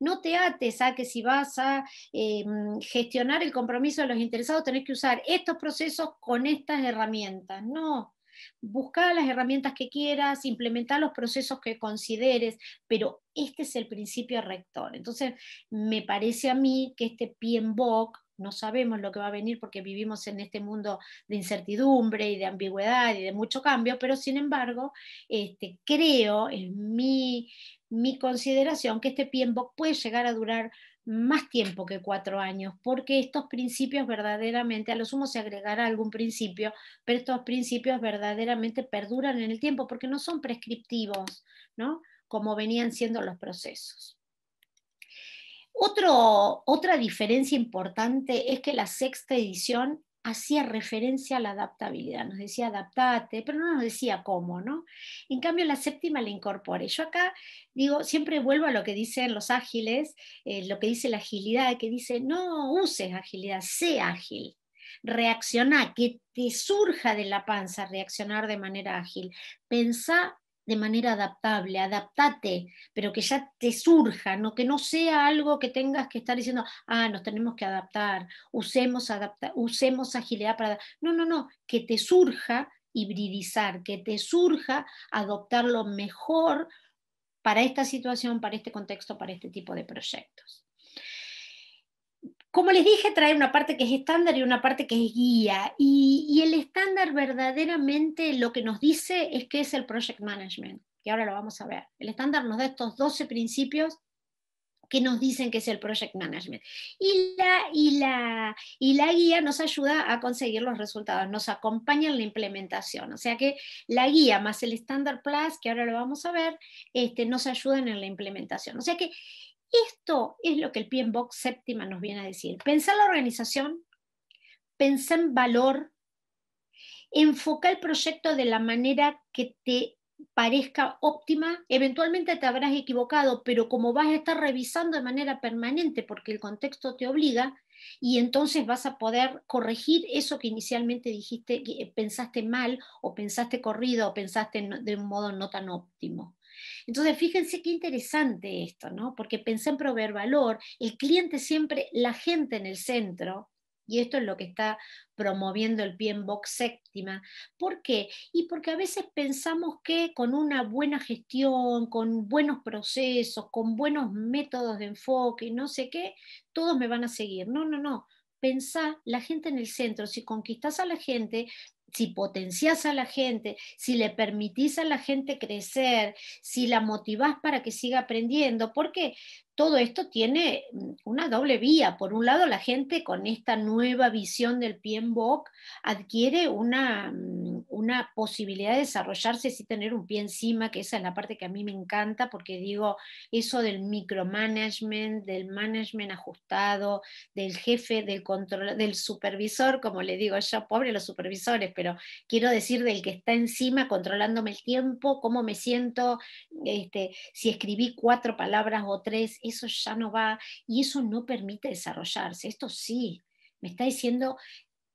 no te ates a que si vas a eh, gestionar el compromiso de los interesados tenés que usar estos procesos con estas herramientas. No, busca las herramientas que quieras, implementa los procesos que consideres, pero este es el principio rector. Entonces, me parece a mí que este PMBOK no sabemos lo que va a venir porque vivimos en este mundo de incertidumbre y de ambigüedad y de mucho cambio, pero sin embargo, este, creo, en mi, consideración, que este tiempo puede llegar a durar más tiempo que cuatro años, porque estos principios verdaderamente, a lo sumo se agregará algún principio, pero estos principios verdaderamente perduran en el tiempo porque no son prescriptivos, ¿no? Como venían siendo los procesos. Otro, otra diferencia importante es que la sexta edición hacía referencia a la adaptabilidad, nos decía adaptate, pero no nos decía cómo, ¿no? En cambio, la séptima la incorpore, Yo acá digo, siempre vuelvo a lo que dicen los ágiles, eh, lo que dice la agilidad, que dice, no uses agilidad, sé ágil, reacciona, que te surja de la panza reaccionar de manera ágil, pensá de manera adaptable, adaptate, pero que ya te surja, no que no sea algo que tengas que estar diciendo, ah, nos tenemos que adaptar, usemos, usemos agilidad para... No, no, no, que te surja hibridizar, que te surja adoptar lo mejor para esta situación, para este contexto, para este tipo de proyectos. Como les dije, trae una parte que es estándar y una parte que es guía. Y, el estándar verdaderamente lo que nos dice es que es el project management, que ahora lo vamos a ver. El estándar nos da estos 12 principios que nos dicen que es el project management. Y la, y la, y la guía nos ayuda a conseguir los resultados, nos acompaña en la implementación. O sea que la guía más el estándar Plus, que ahora lo vamos a ver, este, nos ayudan en la implementación. O sea que esto es lo que el Box séptima nos viene a decir. Pensar la organización, pensar en valor, enfoca el proyecto de la manera que te parezca óptima, eventualmente te habrás equivocado, pero como vas a estar revisando de manera permanente porque el contexto te obliga, y entonces vas a poder corregir eso que inicialmente dijiste, que pensaste mal o pensaste corrido o pensaste de un modo no tan óptimo. Entonces, fíjense qué interesante esto, ¿no? Porque pensé en proveer valor, el cliente siempre, la gente en el centro, y esto es lo que está promoviendo el Box séptima. ¿Por qué? Y porque a veces pensamos que con una buena gestión, con buenos procesos, con buenos métodos de enfoque y no sé qué, todos me van a seguir. No, no, no. Pensá la gente en el centro. Si conquistas a la gente, si potencias a la gente, si le permitís a la gente crecer, si la motivás para que siga aprendiendo. ¿Por qué? todo esto tiene mm, una doble vía. Por un lado, la gente con esta nueva visión del PMBOK adquiere mm, una, posibilidad de desarrollarse y tener un pie encima, que esa es la parte que a mí me encanta, porque digo, eso del micromanagement, del management ajustado, del jefe, del control, del supervisor, como le digo yo, pobre los supervisores, pero quiero decir del que está encima controlándome el tiempo, cómo me siento, este, si escribí cuatro palabras o tres, eso ya no va y eso no permite desarrollarse. Esto sí, me está diciendo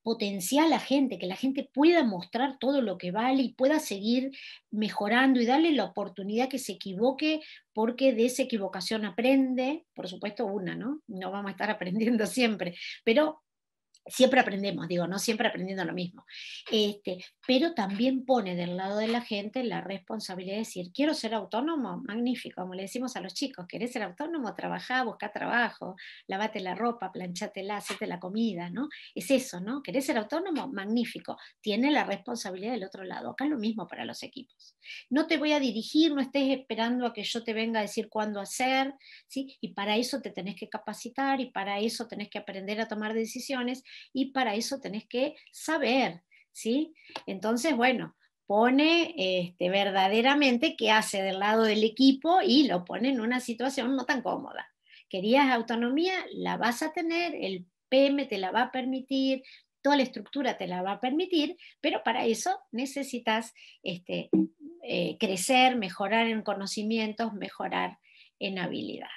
potenciar a la gente, que la gente pueda mostrar todo lo que vale y pueda seguir mejorando y darle la oportunidad que se equivoque, porque de esa equivocación aprende, por supuesto una, ¿no? No vamos a estar aprendiendo siempre, pero siempre aprendemos, digo, no siempre aprendiendo lo mismo, este, pero también pone del lado de la gente la responsabilidad de decir, quiero ser autónomo, magnífico, como le decimos a los chicos, querés ser autónomo, trabajá, busca trabajo, lavate la ropa, planchátela, hacete la comida, ¿no? Es eso, ¿no? ¿Querés ser autónomo? Magnífico, tiene la responsabilidad del otro lado, acá es lo mismo para los equipos. No te voy a dirigir, no estés esperando a que yo te venga a decir cuándo hacer, ¿sí? Y para eso te tenés que capacitar y para eso tenés que aprender a tomar decisiones y para eso tenés que saber, ¿sí? Entonces, bueno, pone este, verdaderamente qué hace del lado del equipo y lo pone en una situación no tan cómoda. Querías autonomía, la vas a tener, el PM te la va a permitir, toda la estructura te la va a permitir, pero para eso necesitas este, eh, crecer, mejorar en conocimientos, mejorar en habilidades.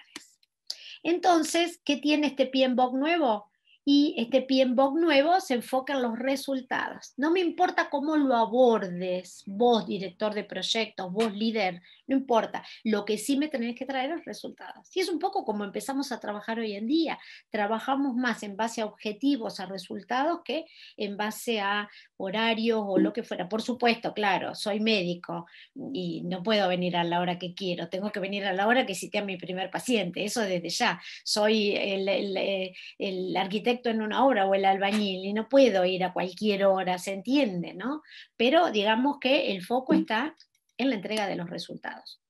Entonces, ¿qué tiene este PMBOK nuevo? y este PMBOK nuevo se enfoca en los resultados. No me importa cómo lo abordes, vos director de proyectos, vos líder, no importa. Lo que sí me tenés que traer es resultados. Y es un poco como empezamos a trabajar hoy en día. Trabajamos más en base a objetivos, a resultados, que en base a horarios o lo que fuera. Por supuesto, claro, soy médico y no puedo venir a la hora que quiero. Tengo que venir a la hora que cité a mi primer paciente. Eso desde ya. Soy el eh, arquitecto en una hora o el albañil y no puedo ir a cualquier hora, se entiende, ¿no? Pero digamos que el foco está en la entrega de los resultados.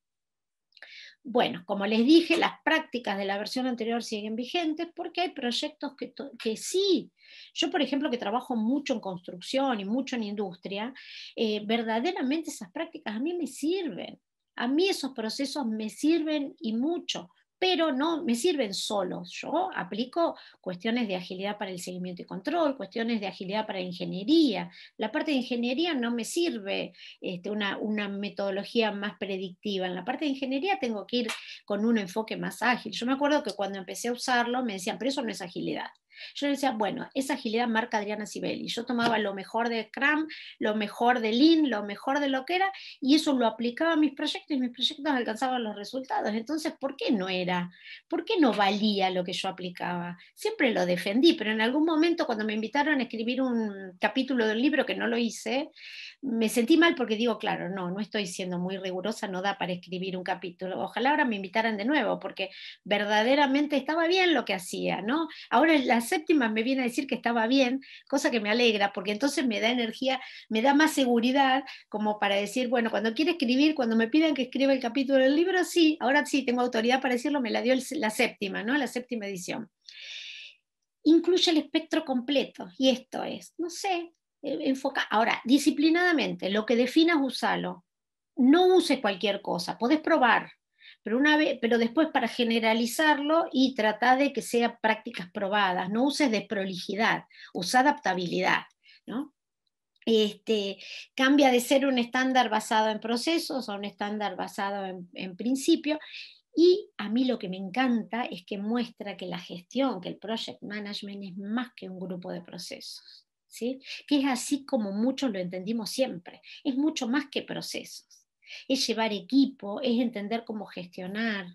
Bueno, como les dije, las prácticas de la versión anterior siguen vigentes porque hay proyectos que, sí. Yo, por ejemplo, que trabajo mucho en construcción y mucho en industria, eh, verdaderamente esas prácticas a mí me sirven. A mí esos procesos me sirven y mucho, pero no me sirven solos. Yo aplico cuestiones de agilidad para el seguimiento y control, cuestiones de agilidad para ingeniería. La parte de ingeniería no me sirve este, una, una, metodología más predictiva. En la parte de ingeniería tengo que ir con un enfoque más ágil. Yo me acuerdo que cuando empecé a usarlo me decían, pero eso no es agilidad. Yo decía, bueno, esa agilidad marca Adriana Sibeli. Yo tomaba lo mejor de Scrum, lo mejor de Lean, lo mejor de lo que era, y eso lo aplicaba a mis proyectos y mis proyectos alcanzaban los resultados. Entonces, ¿por qué no era? ¿Por qué no valía lo que yo aplicaba? Siempre lo defendí, pero en algún momento cuando me invitaron a escribir un capítulo del libro que no lo hice, me sentí mal porque digo, claro, no, no estoy siendo muy rigurosa, no da para escribir un capítulo. Ojalá ahora me invitaran de nuevo, porque verdaderamente estaba bien lo que hacía, ¿no? Ahora la séptima me viene a decir que estaba bien, cosa que me alegra, porque entonces me da energía, me da más seguridad como para decir, bueno, cuando quiere escribir, cuando me piden que escriba el capítulo del libro, sí, ahora sí, tengo autoridad para decirlo, me la dio la séptima, ¿no? La séptima edición incluye el espectro completo. Y esto es, no sé, eh, enfoca. Ahora, disciplinadamente, lo que definas, usalo. No uses cualquier cosa, podés probar, pero, pero después para generalizarlo y tratar de que sean prácticas probadas, no uses desprolijidad, usa adaptabilidad. Este, cambia de ser un estándar basado en procesos a un estándar basado en, en principio. Y a mí lo que me encanta es que muestra que la gestión, que el project management es más que un grupo de procesos ¿sí? que es así como muchos lo entendimos siempre. Es mucho más que procesos. Es llevar equipo, es entender cómo gestionar.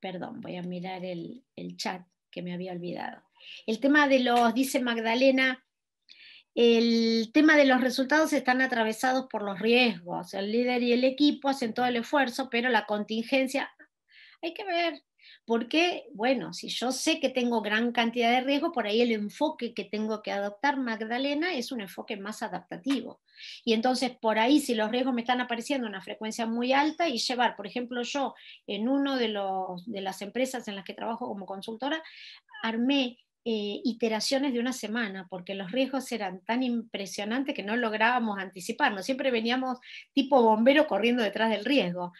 Perdón, voy a mirar el, el chat que me había olvidado. El tema de los, dice Magdalena, el tema de los resultados están atravesados por los riesgos. El líder y el equipo hacen todo el esfuerzo, pero la contingencia, hay que ver, porque, bueno, si yo sé que tengo gran cantidad de riesgo, por ahí el enfoque que tengo que adoptar, Magdalena, es un enfoque más adaptativo. Y entonces, por ahí, si los riesgos me están apareciendo a una frecuencia muy alta y llevar, por ejemplo, yo en una de, las empresas en las que trabajo como consultora, armé eh, iteraciones de una semana, porque los riesgos eran tan impresionantes que no lográbamos anticiparnos. Siempre veníamos tipo bombero corriendo detrás del riesgo.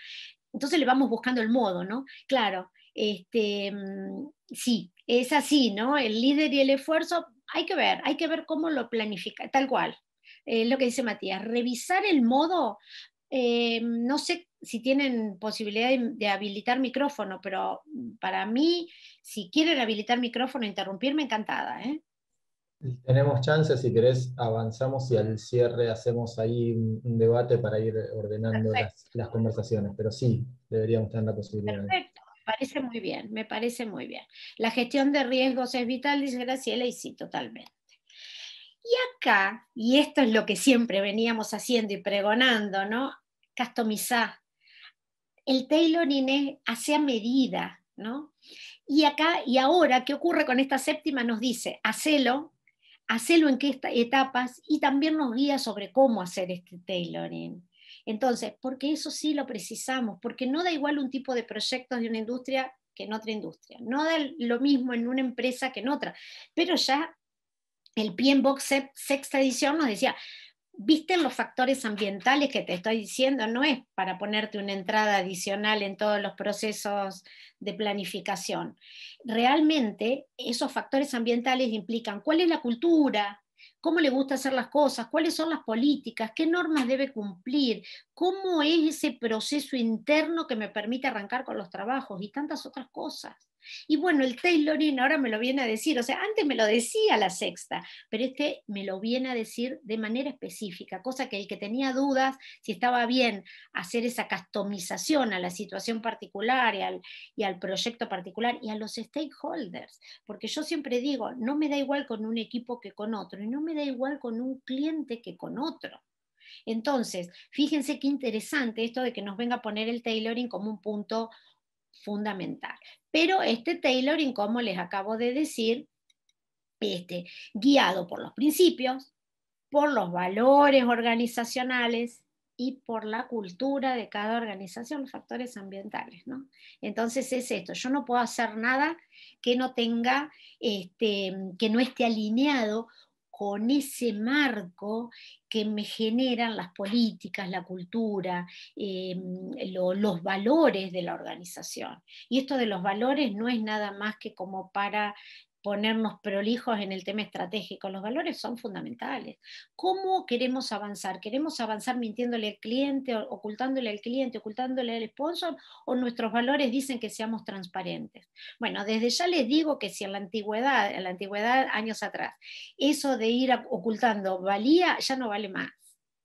Entonces le vamos buscando el modo, ¿no? Claro, este, mm, sí, es así, ¿no? El líder y el esfuerzo, hay que ver, hay que ver cómo lo planifica, tal cual. Es lo que dice Matías, revisar el modo, eh, no sé si tienen posibilidad de, habilitar micrófono, pero para mí, si quieren habilitar micrófono, interrumpirme, encantada. ¿eh? Tenemos chance, si querés, avanzamos y al cierre hacemos ahí un debate para ir ordenando las, las, conversaciones, pero sí, deberíamos tener la posibilidad. Perfecto parece muy bien, me parece muy bien. La gestión de riesgos es vital, dice Graciela, y sí, totalmente. Y acá, y esto es lo que siempre veníamos haciendo y pregonando, ¿no? Customizar. El tailoring es hacia medida, ¿no? Y acá, y ahora, ¿qué ocurre con esta séptima? Nos dice, hacelo, hacelo en qué etapas, y también nos guía sobre cómo hacer este tailoring. Entonces, porque eso sí lo precisamos, porque no da igual un tipo de proyecto de una industria que en otra industria, no da lo mismo en una empresa que en otra, pero ya el Box sexta edición nos decía, visten los factores ambientales que te estoy diciendo, no es para ponerte una entrada adicional en todos los procesos de planificación. Realmente esos factores ambientales implican cuál es la cultura, cómo le gusta hacer las cosas, cuáles son las políticas, qué normas debe cumplir, cómo es ese proceso interno que me permite arrancar con los trabajos y tantas otras cosas. Y bueno, el tailoring ahora me lo viene a decir, o sea, antes me lo decía la sexta, pero este me lo viene a decir de manera específica, cosa que el que tenía dudas si estaba bien hacer esa customización a la situación particular y al, y al proyecto particular y a los stakeholders, porque yo siempre digo, no me da igual con un equipo que con otro y no me da igual con un cliente que con otro. Entonces, fíjense qué interesante esto de que nos venga a poner el tailoring como un punto fundamental. Pero este tailoring, como les acabo de decir, este, guiado por los principios, por los valores organizacionales y por la cultura de cada organización, los factores ambientales. ¿no? Entonces es esto, yo no puedo hacer nada que no tenga, este, que no esté alineado con ese marco que me generan las políticas, la cultura, em, los valores de la organización. Y esto de los valores no es nada más que como para ponernos prolijos en el tema estratégico. Los valores son fundamentales. ¿Cómo queremos avanzar? ¿Queremos avanzar mintiéndole al cliente, ocultándole al cliente, ocultándole al sponsor? ¿O nuestros valores dicen que seamos transparentes? Bueno, desde ya les digo que si en la antigüedad, en la antigüedad, años atrás, eso de ir ocultando valía, ya no vale más.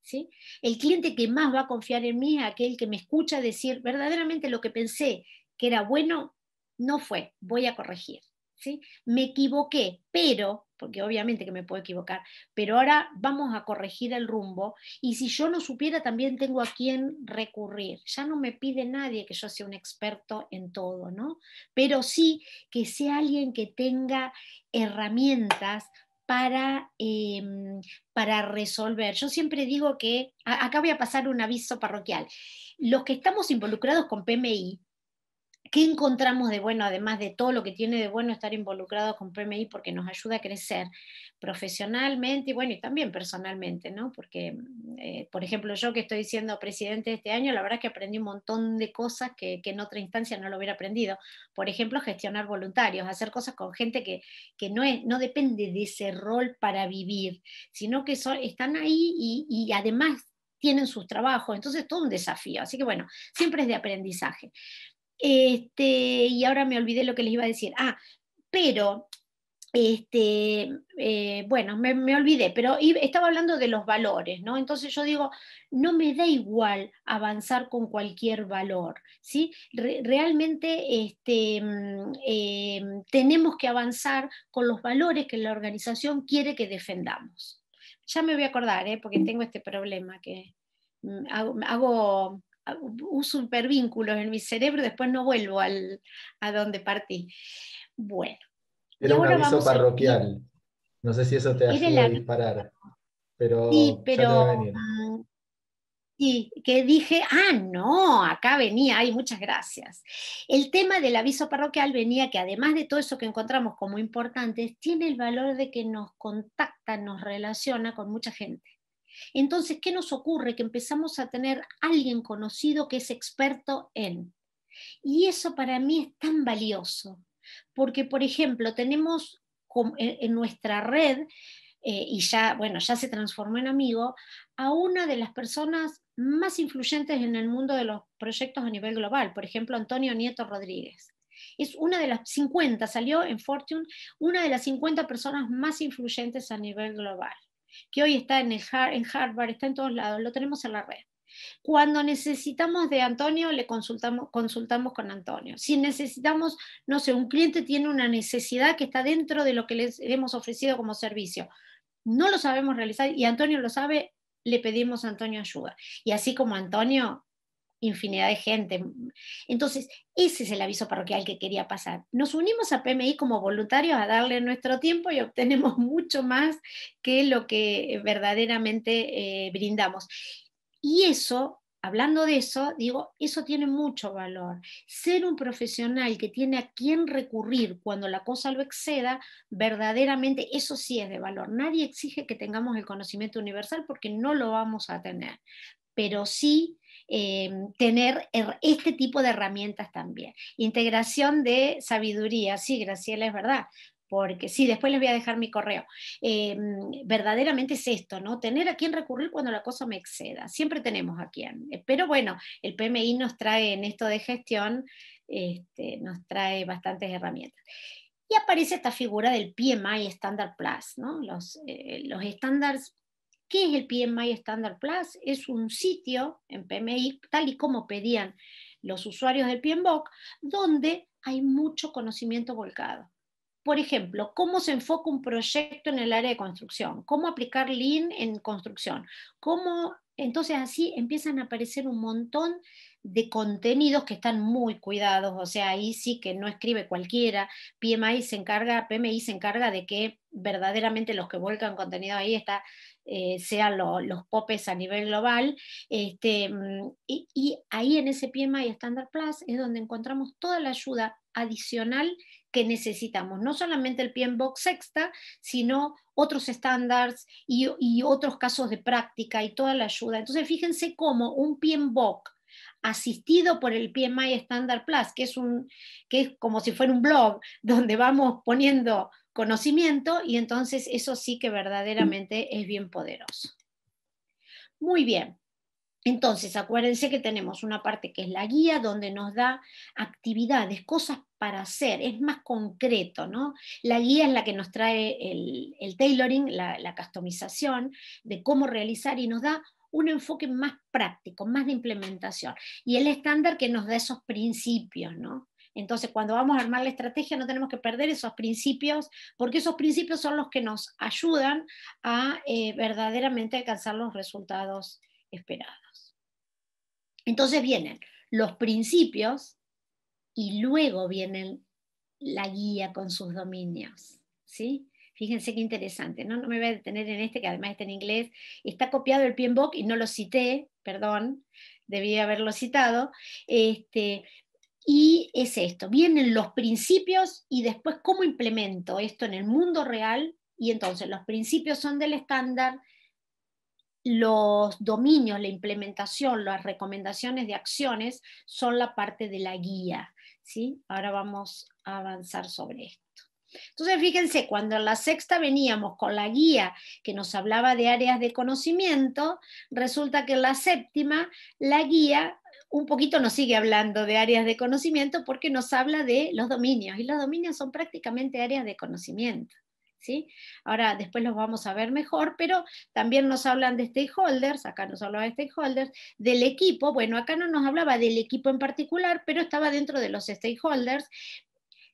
¿Sí? El cliente que más va a confiar en mí es aquel que me escucha decir verdaderamente lo que pensé que era bueno, no fue, voy a corregir. Me equivoqué, pero, porque obviamente que me puedo equivocar, pero ahora vamos a corregir el rumbo y si yo no supiera también tengo a quién recurrir. Ya no me pide nadie que yo sea un experto en todo, ¿no? Pero sí que sea alguien que tenga herramientas para, em, para, resolver. Yo siempre digo que, acá voy a pasar un aviso parroquial, los que estamos involucrados con PMI ¿Qué encontramos de bueno, además de todo lo que tiene de bueno estar involucrado con PMI porque nos ayuda a crecer profesionalmente y bueno, y también personalmente, ¿no? Porque, eh, por ejemplo, yo que estoy siendo presidente este año, la verdad es que aprendí un montón de cosas que, en otra instancia no lo hubiera aprendido. Por ejemplo, gestionar voluntarios, hacer cosas con gente que, no, no depende de ese rol para vivir, sino que están ahí y, y además tienen sus trabajos, entonces todo un desafío. Así que bueno, siempre es de aprendizaje. Este, y ahora me olvidé lo que les iba a decir. Ah, pero, este, eh, bueno, me, olvidé, pero estaba hablando de los valores, ¿no? Entonces yo digo, no me da igual avanzar con cualquier valor, ¿sí? realmente este, mm, eh, tenemos que avanzar con los valores que la organización quiere que defendamos. Ya me voy a acordar, ¿eh? porque tengo este problema que mm, hago, hago un supervínculo en mi cerebro, después no vuelvo al, a donde partí. Bueno. Era un aviso parroquial. No sé si eso te hace disparar. Pero, mm, que dije, ah, no, acá venía, hay muchas gracias. El tema del aviso parroquial venía que además de todo eso que encontramos como importante, tiene el valor de que nos contacta, nos relaciona con mucha gente. Entonces, ¿qué nos ocurre? Que empezamos a tener alguien conocido que es experto en. Y eso para mí es tan valioso, porque, por ejemplo, tenemos eh, en nuestra red, eh, y ya, bueno, ya se transformó en amigo, a una de las personas más influyentes en el mundo de los proyectos a nivel global, por ejemplo, Antonio Nieto Rodríguez. Es una de las 50, salió en Fortune, una de las 50 personas más influyentes a nivel global que hoy está en, el, en Harvard, está en todos lados, lo tenemos en la red. Cuando necesitamos de Antonio, le consultamos, consultamos con Antonio. Si necesitamos, no sé, un cliente tiene una necesidad que está dentro de lo que les hemos ofrecido como servicio. No lo sabemos realizar y Antonio lo sabe, le pedimos a Antonio ayuda. Y así como Antonio, infinidad de gente. Entonces, ese es el aviso parroquial que quería pasar. Nos unimos a PMI como voluntarios a darle nuestro tiempo y obtenemos mucho más que lo que eh, verdaderamente eh, brindamos. Y eso hablando de eso, digo, eso tiene mucho valor. Ser un profesional que tiene a quién recurrir cuando la cosa lo exceda, verdaderamente eso sí es de valor. Nadie exige que tengamos el conocimiento universal porque no lo vamos a tener, pero sí Em, tener este tipo de herramientas también. Integración de sabiduría, sí, Graciela, es verdad porque sí, después les voy a dejar mi correo. Em, verdaderamente es esto, ¿no? Tener a quién recurrir cuando la cosa me exceda. Siempre tenemos a quién. Eh, pero bueno, el PMI nos trae en esto de gestión, este, nos trae bastantes herramientas. Y aparece esta figura del PMI Standard Plus, ¿no? Los, eh, los estándares ¿Qué es el PMI Standard Plus? Es un sitio en PMI, tal y como pedían los usuarios del PMBOK, donde hay mucho conocimiento volcado. Por ejemplo, cómo se enfoca un proyecto en el área de construcción, cómo aplicar Lean en construcción, cómo entonces así empiezan a aparecer un montón de contenidos que están muy cuidados, o sea, ahí sí que no escribe cualquiera, PMI se encarga, PMI se encarga de que verdaderamente los que volcan contenido ahí está, eh, sean los popes a nivel global, este, mm, y, y ahí en ese PMI Standard Plus es donde encontramos toda la ayuda adicional que necesitamos, no solamente el PMBOK sexta, sino otros estándares y, otros casos de práctica y toda la ayuda. Entonces, fíjense cómo un PMBOK asistido por el PMI Standard Plus, que es, un, que es como si fuera un blog donde vamos poniendo conocimiento y entonces eso sí que verdaderamente es bien poderoso. Muy bien, entonces, acuérdense que tenemos una parte que es la guía, donde nos da actividades, cosas para hacer, es más concreto, ¿no? La guía es la que nos trae el, tailoring, la, customización de cómo realizar y nos da un enfoque más práctico, más de implementación. Y el estándar que nos da esos principios, ¿no? Entonces, cuando vamos a armar la estrategia, no tenemos que perder esos principios, porque esos principios son los que nos ayudan a eh, verdaderamente alcanzar los resultados esperados. Entonces vienen los principios y luego vienen la guía con sus dominios. ¿sí? Fíjense qué interesante. ¿no? me voy a detener en este, que además está en inglés. Está copiado el book y no lo cité, perdón, debí haberlo citado. Este, y es esto, vienen los principios y después cómo implemento esto en el mundo real. Y entonces los principios son del estándar, los dominios, la implementación, las recomendaciones de acciones son la parte de la guía. ¿sí? Ahora vamos a avanzar sobre esto. Entonces, fíjense, cuando en la sexta veníamos con la guía que nos hablaba de áreas de conocimiento, resulta que en la séptima, la guía un poquito nos sigue hablando de áreas de conocimiento porque nos habla de los dominios, y los dominios son prácticamente áreas de conocimiento. Ahora después los vamos a ver mejor, pero también nos hablan de stakeholders, acá nos hablaba de stakeholders, del equipo, bueno, acá no nos hablaba del equipo en particular, pero estaba dentro de los stakeholders,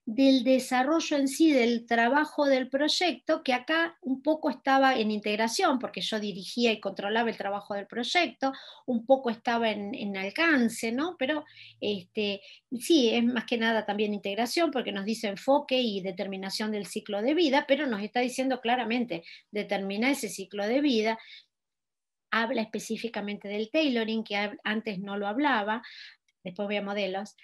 del desarrollo en sí, del trabajo del proyecto, que acá un poco estaba en integración, porque yo dirigía y controlaba el trabajo del proyecto, un poco estaba en, alcance, ¿no? Pero este, sí, es más que nada también integración, porque nos dice enfoque y determinación del ciclo de vida, pero nos está diciendo claramente, determina ese ciclo de vida, habla específicamente del tailoring, que antes no lo hablaba, después voy a modelos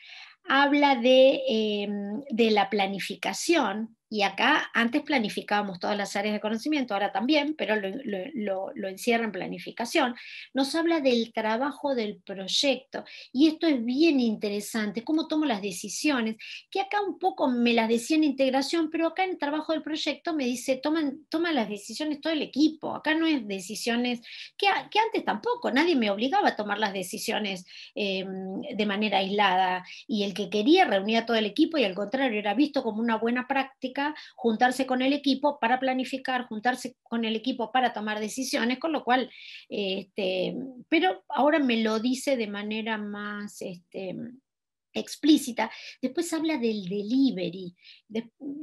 habla de, em, de la planificación, y acá antes planificábamos todas las áreas de conocimiento, ahora también, pero lo, encierra en planificación. Nos habla del trabajo del proyecto. Y esto es bien interesante, cómo tomo las decisiones, que acá un poco me las decía en integración, pero acá en el trabajo del proyecto me dice, toman, las decisiones todo el equipo. Acá no es decisiones, que, antes tampoco, nadie me obligaba a tomar las decisiones em, de manera aislada. Y el que quería reunía a todo el equipo y al contrario, era visto como una buena práctica juntarse con el equipo para planificar, juntarse con el equipo para tomar decisiones, con lo cual, este, pero ahora me lo dice de manera más este, explícita. Después habla del delivery.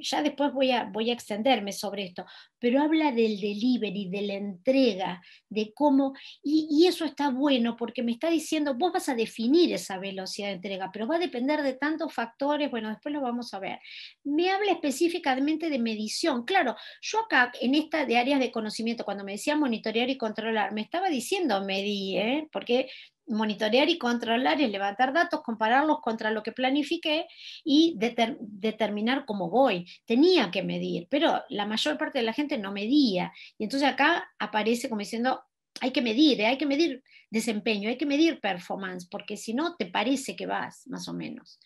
ya después voy a, voy a extenderme sobre esto, pero habla del delivery, de la entrega, de cómo... Y, y, eso está bueno porque me está diciendo, vos vas a definir esa velocidad de entrega, pero va a depender de tantos factores. Bueno, después lo vamos a ver. Me habla específicamente de medición. Claro, yo acá en esta de áreas de conocimiento, cuando me decía monitorear y controlar, me estaba diciendo medir, ¿eh? porque monitorear y controlar y levantar datos, compararlos contra lo que planifiqué y determinar cómo voy. Tenía que medir, pero la mayor parte de la gente no medía. Y entonces acá aparece como diciendo, hay que medir, ¿eh? hay que medir desempeño, hay que medir performance, porque si no, te parece que vas, más o menos.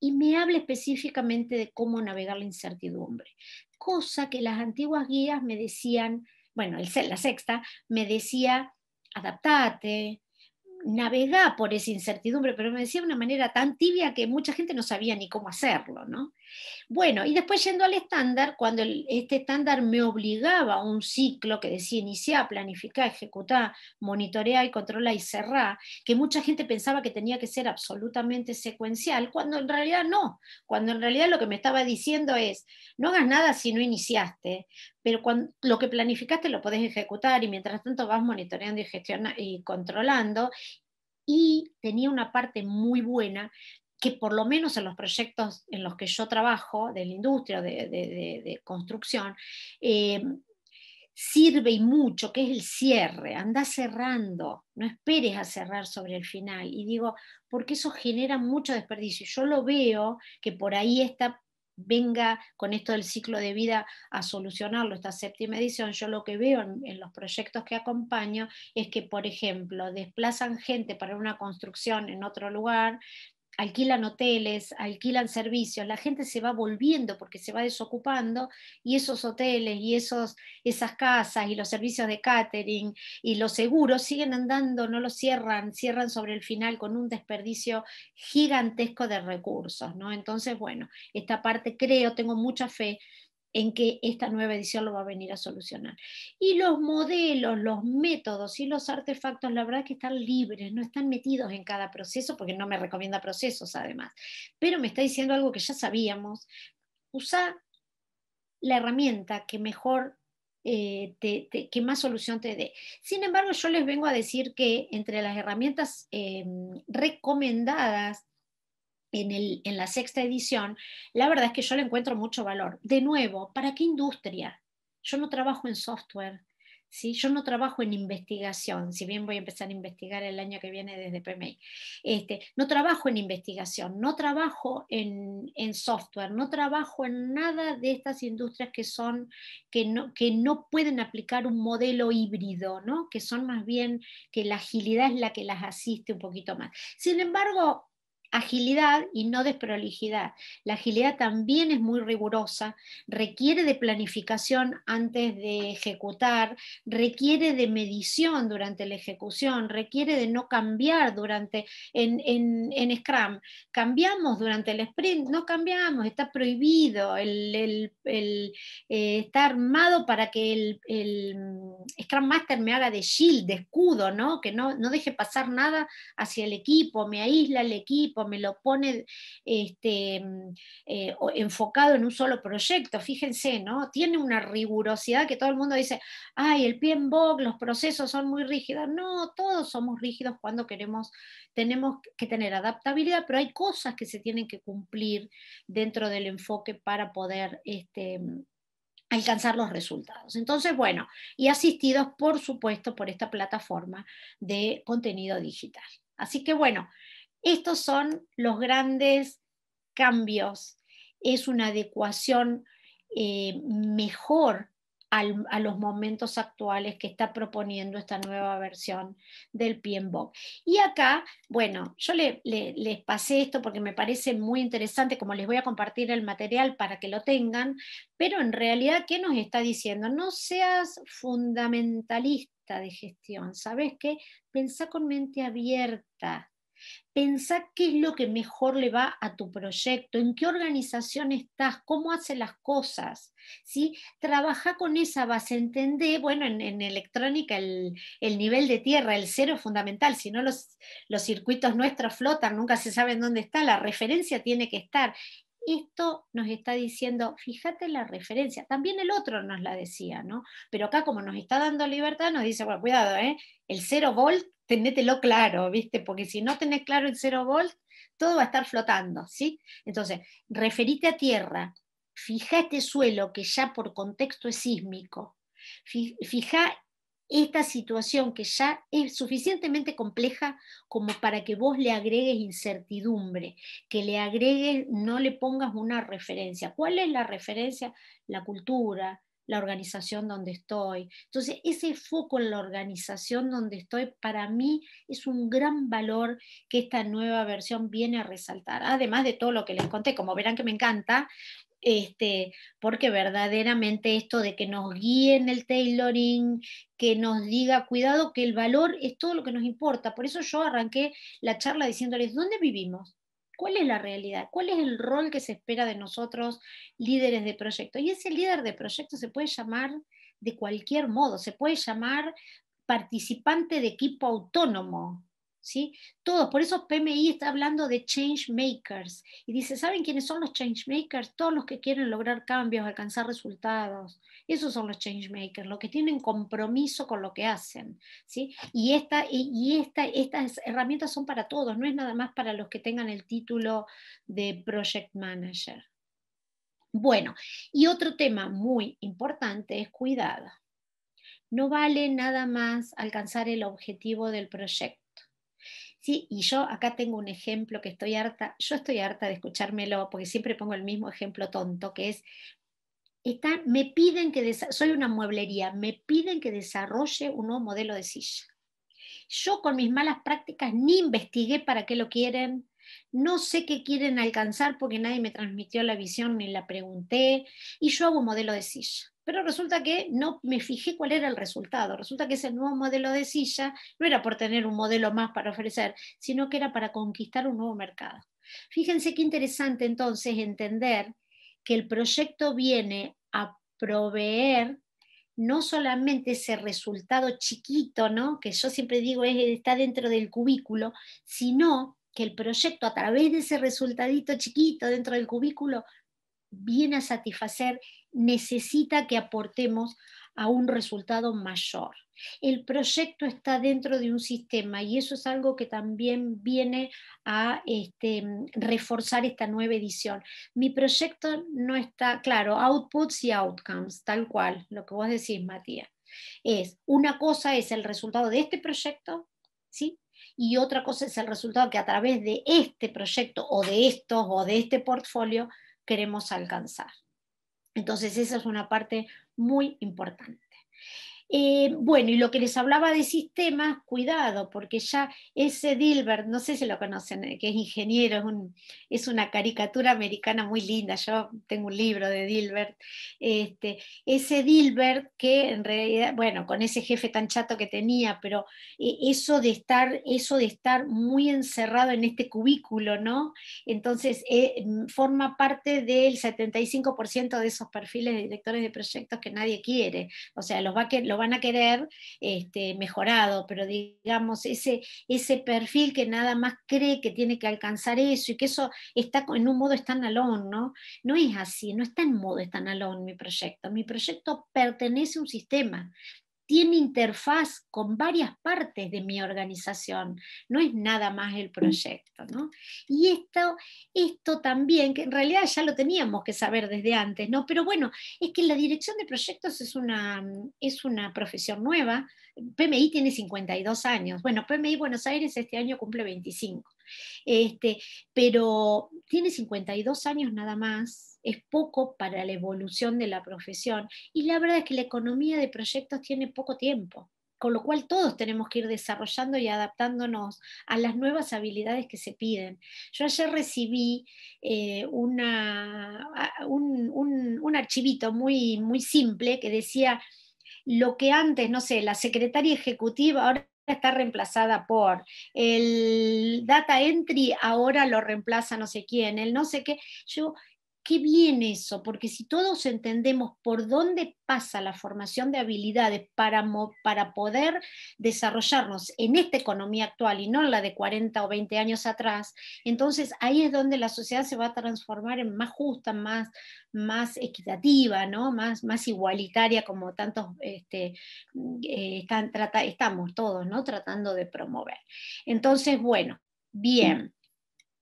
Y me habla específicamente de cómo navegar la incertidumbre, cosa que las antiguas guías me decían, bueno, el, la sexta me decía, adaptate, navegar por esa incertidumbre, pero me decía de una manera tan tibia que mucha gente no sabía ni cómo hacerlo, ¿no? Bueno, y después yendo al estándar, cuando este estándar me obligaba a un ciclo que decía iniciar, planificar, ejecutar, monitorear y controlar y cerrar, que mucha gente pensaba que tenía que ser absolutamente secuencial, cuando en realidad no, cuando en realidad lo que me estaba diciendo es, no hagas nada si no iniciaste, pero cuando, lo que planificaste lo podés ejecutar y mientras tanto vas monitoreando y, y controlando y tenía una parte muy buena que por lo menos en los proyectos en los que yo trabajo, de la industria de, de, construcción, eh, sirve y mucho, que es el cierre, anda cerrando, no esperes a cerrar sobre el final. Y digo, porque eso genera mucho desperdicio. Yo lo veo que por ahí está venga con esto del ciclo de vida a solucionarlo, esta séptima edición, yo lo que veo en, los proyectos que acompaño es que, por ejemplo, desplazan gente para una construcción en otro lugar, alquilan hoteles, alquilan servicios, la gente se va volviendo porque se va desocupando y esos hoteles y esos, esas casas y los servicios de catering y los seguros siguen andando, no los cierran, cierran sobre el final con un desperdicio gigantesco de recursos, ¿no? Entonces, bueno, esta parte creo, tengo mucha fe en que esta nueva edición lo va a venir a solucionar. Y los modelos, los métodos y los artefactos, la verdad que están libres, no están metidos en cada proceso, porque no me recomienda procesos además, pero me está diciendo algo que ya sabíamos. Usa la herramienta que mejor eh, te, que más solución te dé. Sin embargo, yo les vengo a decir que entre las herramientas eh, recomendadas en, la sexta edición, la verdad es que yo le encuentro mucho valor. De nuevo, ¿para qué industria? Yo no trabajo en software, ¿sí? yo no trabajo en investigación, si bien voy a empezar a investigar el año que viene desde PMI. Este, no trabajo en investigación, no trabajo en, en, software, no trabajo en nada de estas industrias que, son, que, no, que no pueden aplicar un modelo híbrido, ¿no? que son más bien que la agilidad es la que las asiste un poquito más. Sin embargo, agilidad y no desprolijidad. La agilidad también es muy rigurosa, requiere de planificación antes de ejecutar, requiere de medición durante la ejecución, requiere de no cambiar durante en, Scrum. Cambiamos durante el sprint, no cambiamos, está prohibido, el, eh, está armado para que el, Scrum Master me haga de shield, de escudo, ¿no? que no, no deje pasar nada hacia el equipo, me aísla el equipo me lo pone este, mm, eh, enfocado en un solo proyecto, fíjense, ¿no? Tiene una rigurosidad que todo el mundo dice, ay, el PMBOK, los procesos son muy rígidos. No, todos somos rígidos cuando queremos, tenemos que tener adaptabilidad, pero hay cosas que se tienen que cumplir dentro del enfoque para poder... Este, mm, alcanzar los resultados. Entonces, bueno, y asistidos, por supuesto, por esta plataforma de contenido digital. Así que, bueno, estos son los grandes cambios. Es una adecuación eh, mejor a los momentos actuales que está proponiendo esta nueva versión del PMBOK. Y acá, bueno, yo les pasé esto porque me parece muy interesante, como les voy a compartir el material para que lo tengan, pero en realidad, ¿qué nos está diciendo? No seas fundamentalista de gestión, ¿sabes qué? Pensá con mente abierta, Pensá qué es lo que mejor le va a tu proyecto, en qué organización estás, cómo hace las cosas. ¿sí? Trabaja con esa base, entender, bueno, en, electrónica el, nivel de tierra, el cero es fundamental, si no los, los circuitos nuestros flotan, nunca se sabe dónde está, la referencia tiene que estar. Esto nos está diciendo, fíjate la referencia, también el otro nos la decía, ¿no? Pero acá como nos está dando libertad, nos dice, bueno, cuidado, ¿eh? el cero volt tenételo claro, ¿viste? Porque si no tenés claro el cero volt, todo va a estar flotando, ¿sí? Entonces, referite a tierra, fija este suelo que ya por contexto es sísmico, fija esta situación que ya es suficientemente compleja como para que vos le agregues incertidumbre, que le agregues, no le pongas una referencia. ¿Cuál es la referencia? La cultura, la organización donde estoy. Entonces, ese foco en la organización donde estoy para mí es un gran valor que esta nueva versión viene a resaltar, además de todo lo que les conté, como verán que me encanta, este, porque verdaderamente esto de que nos guíen el tailoring, que nos diga, cuidado, que el valor es todo lo que nos importa. Por eso yo arranqué la charla diciéndoles, ¿dónde vivimos? cuál es la realidad, cuál es el rol que se espera de nosotros, líderes de proyecto. Y ese líder de proyecto se puede llamar de cualquier modo, se puede llamar participante de equipo autónomo, todos, por eso PMI está hablando de change makers y dice, ¿saben quiénes son los change makers? Todos los que quieren lograr cambios, alcanzar resultados. Esos son los change makers, los que tienen compromiso con lo que hacen, Y, y estas herramientas son para todos, no es nada más para los que tengan el título de project manager. Bueno, y otro tema muy importante es cuidado. No vale nada más alcanzar el objetivo del proyecto ¿sí? Y yo acá tengo un ejemplo que estoy harta, yo estoy harta de escuchármelo porque siempre pongo el mismo ejemplo tonto, que es, me piden que, soy una mueblería, me piden que desarrolle un nuevo modelo de silla. Yo con mis malas prácticas ni investigué para qué lo quieren, no sé qué quieren alcanzar porque nadie me transmitió la visión ni la pregunté, y yo hago un modelo de silla pero resulta que no me fijé cuál era el resultado. Resulta que ese nuevo modelo de silla no era por tener un modelo más para ofrecer, sino que era para conquistar un nuevo mercado. Fíjense qué interesante entonces entender que el proyecto viene a proveer no solamente ese resultado chiquito, ¿no? que yo siempre digo está dentro del cubículo, sino que el proyecto a través de ese resultadito chiquito dentro del cubículo viene a satisfacer necesita que aportemos a un resultado mayor. El proyecto está dentro de un sistema y eso es algo que también viene a este, reforzar esta nueva edición. Mi proyecto no está claro, outputs y outcomes, tal cual, lo que vos decís, Matías. Es una cosa es el resultado de este proyecto, ¿sí? Y otra cosa es el resultado que a través de este proyecto o de estos o de este portfolio queremos alcanzar. Entonces, esa es una parte muy importante. Eh, bueno, y lo que les hablaba de sistemas, cuidado, porque ya ese Dilbert, no sé si lo conocen, eh, que es ingeniero, es, una caricatura americana muy linda, yo tengo un libro de Dilbert, este, ese Dilbert que en realidad, bueno, con ese jefe tan chato que tenía, pero eh, eso, de estar, eso de estar muy encerrado en este cubículo, ¿no? Entonces, mm, forma parte del 75% de esos perfiles de directores de proyectos que nadie quiere, o sea, los va, que, van a querer este, mejorado, pero digamos, ese, ese perfil que nada más cree que tiene que alcanzar eso y que eso está en un modo standalone, ¿no? No es así, no está en modo standalone mi proyecto. Mi proyecto pertenece a un sistema, tiene interfaz con varias partes de mi organización, no es nada más el proyecto. ¿no? Y esto, esto también, que en realidad ya lo teníamos que saber desde antes, ¿no? pero bueno, es que la dirección de proyectos es una, es una profesión nueva. PMI tiene 52 años, bueno, PMI Buenos Aires este año cumple 25, este, pero tiene 52 años nada más es poco para la evolución de la profesión y la verdad es que la economía de proyectos tiene poco tiempo, con lo cual todos tenemos que ir desarrollando y adaptándonos a las nuevas habilidades que se piden. Yo ayer recibí eh, una, un, archivito muy, muy simple que decía lo que antes, no sé, la secretaria ejecutiva ahora está reemplazada por el data entry ahora lo reemplaza no sé quién, el no sé qué. Yo qué bien eso, porque si todos entendemos por dónde pasa la formación de habilidades para, para poder desarrollarnos en esta economía actual y no en la de 40 o 20 años atrás, entonces ahí es donde la sociedad se va a transformar en más justa, más, más equitativa, más, más igualitaria, como tantos este, eh, estamos todos tratando de promover. Entonces, bueno, bien,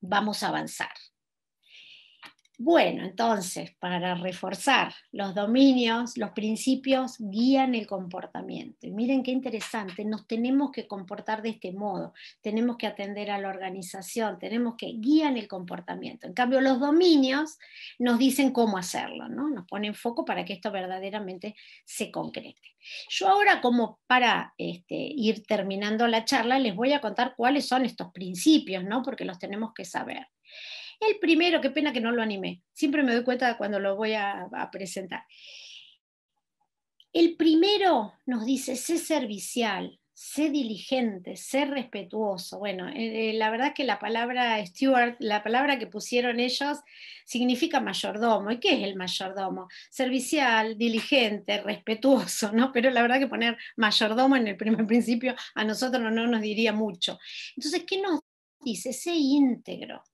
vamos a avanzar. Bueno, entonces, para reforzar, los dominios, los principios guían el comportamiento. Y miren qué interesante, nos tenemos que comportar de este modo, tenemos que atender a la organización, tenemos que guían el comportamiento. En cambio, los dominios nos dicen cómo hacerlo, ¿no? Nos ponen foco para que esto verdaderamente se concrete. Yo ahora, como para este, ir terminando la charla, les voy a contar cuáles son estos principios, ¿no? Porque los tenemos que saber. El primero, qué pena que no lo animé. Siempre me doy cuenta cuando lo voy a, presentar. El primero nos dice, sé servicial, sé diligente, sé respetuoso. Bueno, eh, eh, la verdad que la palabra steward, la palabra que pusieron ellos, significa mayordomo. ¿Y qué es el mayordomo? Servicial, diligente, respetuoso, ¿no? Pero la verdad que poner mayordomo en el primer principio a nosotros no nos diría mucho. Entonces, ¿qué nos dice? Sé íntegro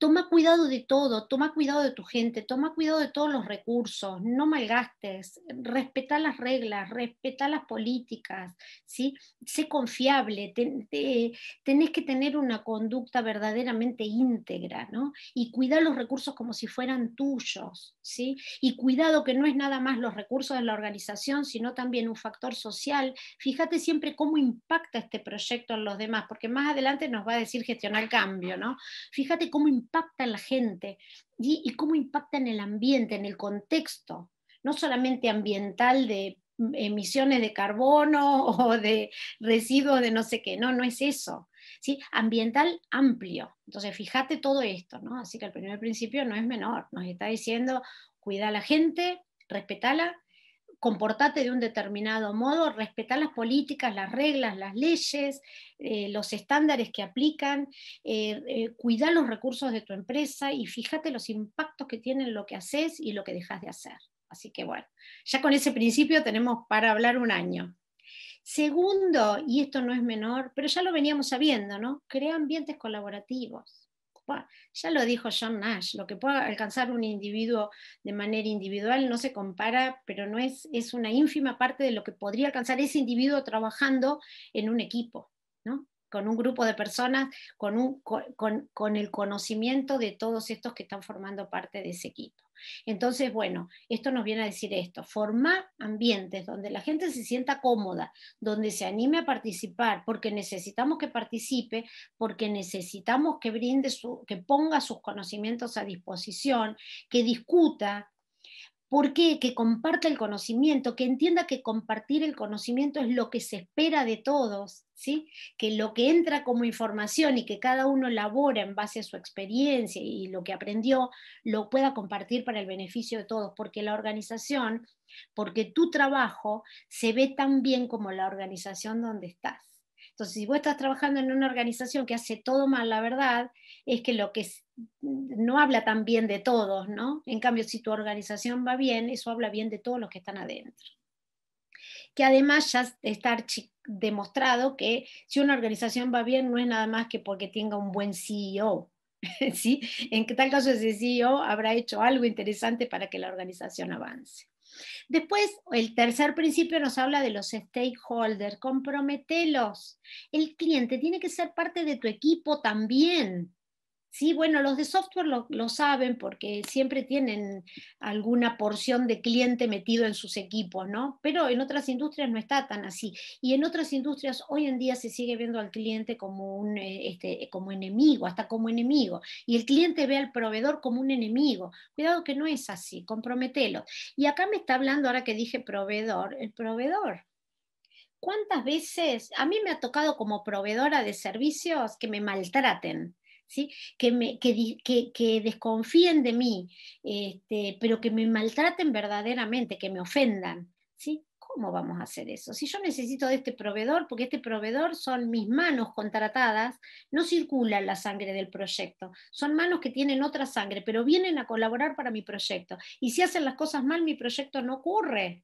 toma cuidado de todo, toma cuidado de tu gente, toma cuidado de todos los recursos, no malgastes, respeta las reglas, respeta las políticas, ¿sí? sé confiable, tenés que tener una conducta verdaderamente íntegra, ¿no? Y cuidar los recursos como si fueran tuyos, ¿sí? Y cuidado que no es nada más los recursos de la organización, sino también un factor social. Fíjate siempre cómo impacta este proyecto en los demás, porque más adelante nos va a decir gestionar cambio, ¿no? Fíjate cómo impacta en la gente y, cómo impacta en el ambiente, en el contexto, no solamente ambiental de emisiones de carbono o de residuos de no sé qué, no, no es eso. ¿sí? Ambiental amplio. Entonces, fíjate todo esto, ¿no? Así que el primer principio no es menor, nos está diciendo, cuida a la gente, respetala comportate de un determinado modo, respetar las políticas, las reglas, las leyes, eh, los estándares que aplican, eh, eh cuidar los recursos de tu empresa y fíjate los impactos que tienen lo que haces y lo que dejas de hacer. Así que bueno, ya con ese principio tenemos para hablar un año. Segundo, y esto no es menor, pero ya lo veníamos sabiendo, ¿no? Crea ambientes colaborativos ya lo dijo John Nash, lo que puede alcanzar un individuo de manera individual no se compara, pero no es, es una ínfima parte de lo que podría alcanzar ese individuo trabajando en un equipo. ¿no? con un grupo de personas, con, con, con, el conocimiento de todos estos que están formando parte de ese equipo. Entonces, bueno, esto nos viene a decir esto, formar ambientes donde la gente se sienta cómoda, donde se anime a participar, porque necesitamos que participe, porque necesitamos que brinde, su, que ponga sus conocimientos a disposición, que discuta, ¿Por qué? Que comparta el conocimiento, que entienda que compartir el conocimiento es lo que se espera de todos, ¿sí? que lo que entra como información y que cada uno elabora en base a su experiencia y lo que aprendió, lo pueda compartir para el beneficio de todos, porque la organización, porque tu trabajo se ve tan bien como la organización donde estás. Entonces, si vos estás trabajando en una organización que hace todo mal, la verdad es que lo que no habla tan bien de todos, ¿no? En cambio, si tu organización va bien, eso habla bien de todos los que están adentro. Que además ya está demostrado que si una organización va bien, no es nada más que porque tenga un buen CEO, ¿sí? En tal caso ese CEO habrá hecho algo interesante para que la organización avance. Después, el tercer principio nos habla de los stakeholders, comprometelos. El cliente tiene que ser parte de tu equipo también. Sí, bueno, los de software lo, saben porque siempre tienen alguna porción de cliente metido en sus equipos, ¿no? Pero en otras industrias no está tan así. Y en otras industrias hoy en día se sigue viendo al cliente como un eh, este, como enemigo, hasta como enemigo. Y el cliente ve al proveedor como un enemigo. Cuidado que no es así, comprometelo. Y acá me está hablando, ahora que dije proveedor, el proveedor. ¿Cuántas veces a mí me ha tocado como proveedora de servicios que me maltraten? que, desconfíen de mí, este, pero que me maltraten verdaderamente, que me ofendan. ¿Cómo vamos a hacer eso? Si yo necesito de este proveedor, porque este proveedor son mis manos contratadas, no circula la sangre del proyecto, son manos que tienen otra sangre, pero vienen a colaborar para mi proyecto. Y si hacen las cosas mal, mi proyecto no ocurre.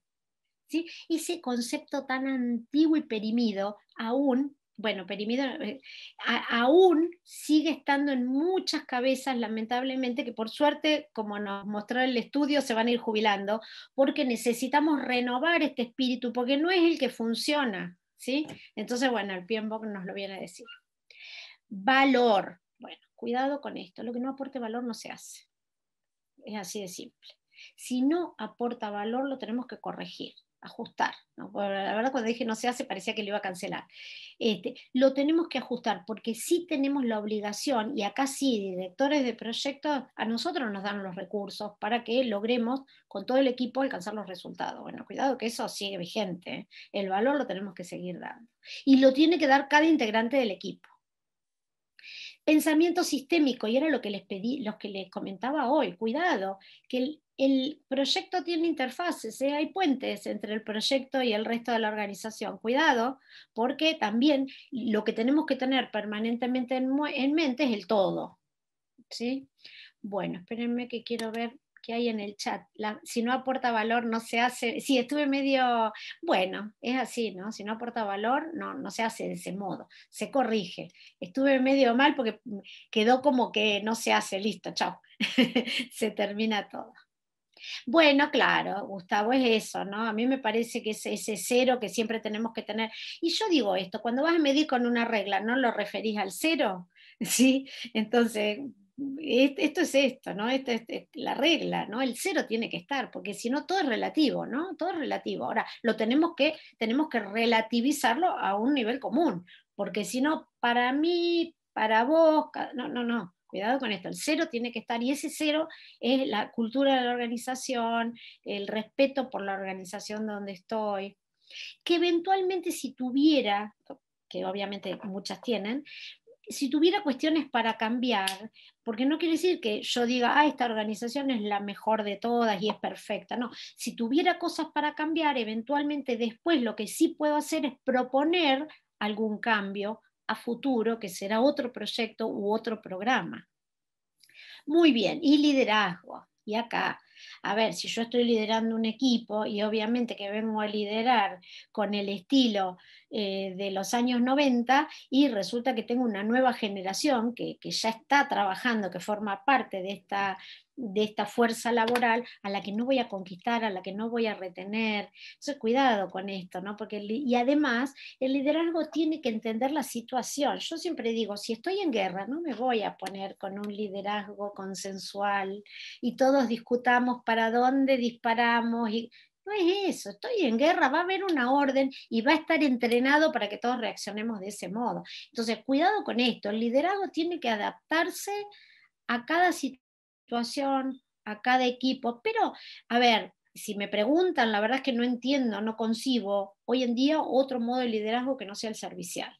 Ese concepto tan antiguo y perimido aún bueno, perimido, eh, aún sigue estando en muchas cabezas, lamentablemente, que por suerte, como nos mostró el estudio, se van a ir jubilando, porque necesitamos renovar este espíritu, porque no es el que funciona, ¿sí? Entonces, bueno, el PMBOK nos lo viene a decir. Valor, bueno, cuidado con esto, lo que no aporte valor no se hace, es así de simple. Si no aporta valor, lo tenemos que corregir ajustar. ¿no? La verdad, cuando dije no se hace, parecía que lo iba a cancelar. Este, lo tenemos que ajustar porque sí tenemos la obligación, y acá sí, directores de proyectos, a nosotros nos dan los recursos para que logremos con todo el equipo alcanzar los resultados. Bueno, cuidado que eso sigue vigente, ¿eh? el valor lo tenemos que seguir dando. Y lo tiene que dar cada integrante del equipo pensamiento sistémico, y era lo que les pedí, los que les comentaba hoy, cuidado, que el, proyecto tiene interfaces, ¿eh? hay puentes entre el proyecto y el resto de la organización. Cuidado, porque también lo que tenemos que tener permanentemente en, mente es el todo. ¿sí? Bueno, espérenme que quiero ver que hay en el chat. si no aporta valor, no se hace. si estuve medio, bueno, es así, ¿no? Si no aporta valor, no, no se hace de ese modo, se corrige. Estuve medio mal porque quedó como que no se hace, listo, chao. se termina todo. Bueno, claro, Gustavo, es eso, ¿no? A mí me parece que es ese cero que siempre tenemos que tener. Y yo digo esto, cuando vas a medir con una regla, ¿no lo referís al cero? ¿Sí? Entonces, esto es esto, ¿no? esta es, la regla, ¿no? El cero tiene que estar, porque si no todo es relativo, ¿no? Todo es relativo. Ahora, lo tenemos que, tenemos que relativizarlo a un nivel común, porque si no, para mí, para vos, no, no, no. Cuidado con esto, el cero tiene que estar y ese cero es la cultura de la organización, el respeto por la organización donde estoy, que eventualmente si tuviera, que obviamente muchas tienen, si tuviera cuestiones para cambiar, porque no quiere decir que yo diga, ah, esta organización es la mejor de todas y es perfecta, no, si tuviera cosas para cambiar, eventualmente después lo que sí puedo hacer es proponer algún cambio a futuro, que será otro proyecto u otro programa. Muy bien, y liderazgo. Y acá, a ver, si yo estoy liderando un equipo y obviamente que vengo a liderar con el estilo eh, de los años 90 y resulta que tengo una nueva generación que, que ya está trabajando, que forma parte de esta de esta fuerza laboral a la que no voy a conquistar, a la que no voy a retener. Entonces, cuidado con esto, ¿no? Porque, y además, el liderazgo tiene que entender la situación. Yo siempre digo, si estoy en guerra, no me voy a poner con un liderazgo consensual y todos discutamos para dónde disparamos. Y no es eso, estoy en guerra, va a haber una orden y va a estar entrenado para que todos reaccionemos de ese modo. Entonces, cuidado con esto, el liderazgo tiene que adaptarse a cada situación, a cada equipo, pero, a ver, si me preguntan, la verdad es que no entiendo, no concibo hoy en día otro modo de liderazgo que no sea el servicial.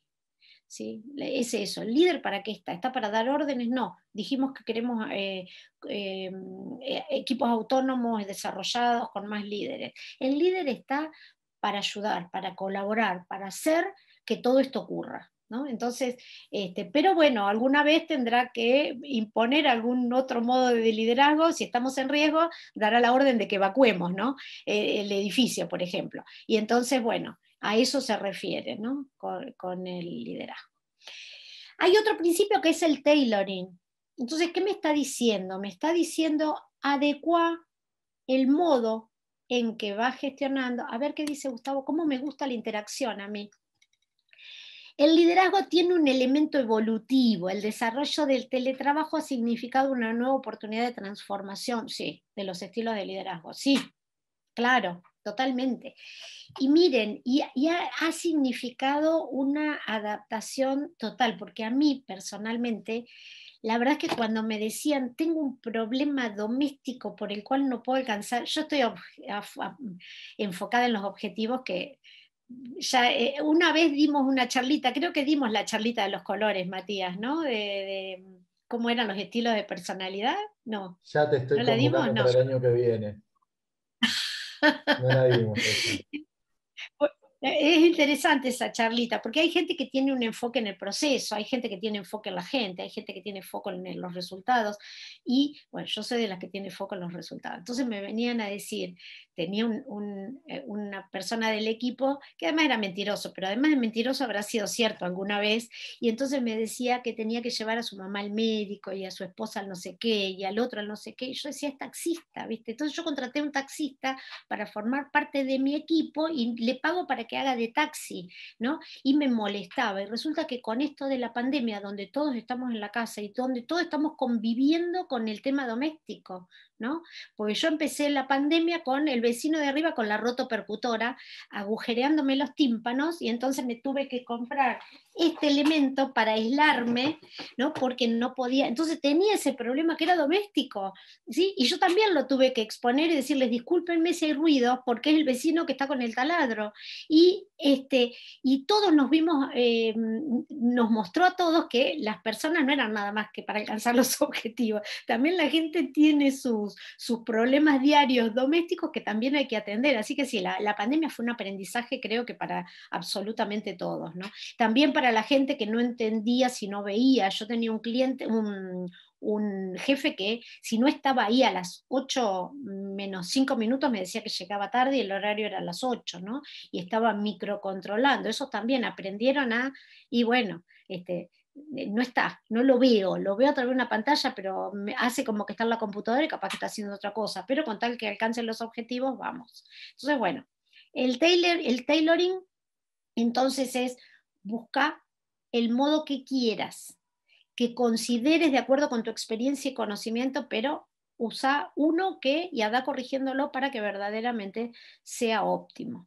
Es eso, el líder para qué está, está para dar órdenes, no, dijimos que queremos eh, eh, eh, equipos autónomos desarrollados con más líderes. El líder está para ayudar, para colaborar, para hacer que todo esto ocurra. ¿No? Entonces, este, pero bueno, alguna vez tendrá que imponer algún otro modo de liderazgo, si estamos en riesgo, dará la orden de que evacuemos ¿no? el edificio, por ejemplo. Y entonces, bueno, a eso se refiere ¿no? con, el liderazgo. Hay otro principio que es el tailoring. Entonces, ¿qué me está diciendo? Me está diciendo adecuar el modo en que va gestionando. A ver qué dice Gustavo, cómo me gusta la interacción a mí. El liderazgo tiene un elemento evolutivo. El desarrollo del teletrabajo ha significado una nueva oportunidad de transformación, sí, de los estilos de liderazgo. Sí, claro, totalmente. Y miren, y, ha, significado una adaptación total, porque a mí personalmente, la verdad es que cuando me decían, tengo un problema doméstico por el cual no puedo alcanzar, yo estoy enfocada en los objetivos que... Ya, eh, una vez dimos una charlita, creo que dimos la charlita de los colores, Matías, ¿no? De, cómo eran los estilos de personalidad, no. Ya te estoy ¿No el año que viene. Es interesante esa charlita, porque hay gente que tiene un enfoque en el proceso, hay gente que tiene enfoque en la gente, hay gente que tiene foco en los resultados, y bueno, yo soy de las que tiene foco en los resultados. Entonces me venían a decir, tenía eh, una persona del equipo que además era mentiroso, pero además de mentiroso habrá sido cierto alguna vez, y entonces me decía que tenía que llevar a su mamá al médico y a su esposa al no sé qué y al otro al no sé qué, y yo decía, es taxista, ¿viste? Entonces yo contraté un taxista para formar parte de mi equipo y le pago para que haga de taxi, ¿no? Y me molestaba, y resulta que con esto de la pandemia, donde todos estamos en la casa y donde todos estamos conviviendo con el tema doméstico, porque yo empecé la pandemia con el vecino de arriba con la percutora agujereándome los tímpanos, y entonces me tuve que comprar este elemento para aislarme, ¿no? Porque no podía. Entonces tenía ese problema que era doméstico, ¿sí? Y yo también lo tuve que exponer y decirles, discúlpenme si hay ruido, porque es el vecino que está con el taladro. Y, este, y todos nos vimos, eh, nos mostró a todos que las personas no eran nada más que para alcanzar los objetivos. También la gente tiene su sus, problemas diarios domésticos que también hay que atender. Así que sí, la, pandemia fue un aprendizaje creo que para absolutamente todos. ¿no? También para la gente que no entendía si no veía. Yo tenía un cliente, un, jefe que si no estaba ahí a las 8 menos 5 minutos me decía que llegaba tarde y el horario era a las 8, ¿no? Y estaba microcontrolando. Eso también aprendieron a, y bueno, este, eh, no está, no lo veo, lo veo a través de una pantalla, pero me hace como que está en la computadora y capaz que está haciendo otra cosa, pero con tal que alcancen los objetivos, vamos. Entonces, bueno, el, tailoring entonces es buscar el modo que quieras, que consideres de acuerdo con tu experiencia y conocimiento, pero usa uno que ya da corrigiéndolo para que verdaderamente sea óptimo.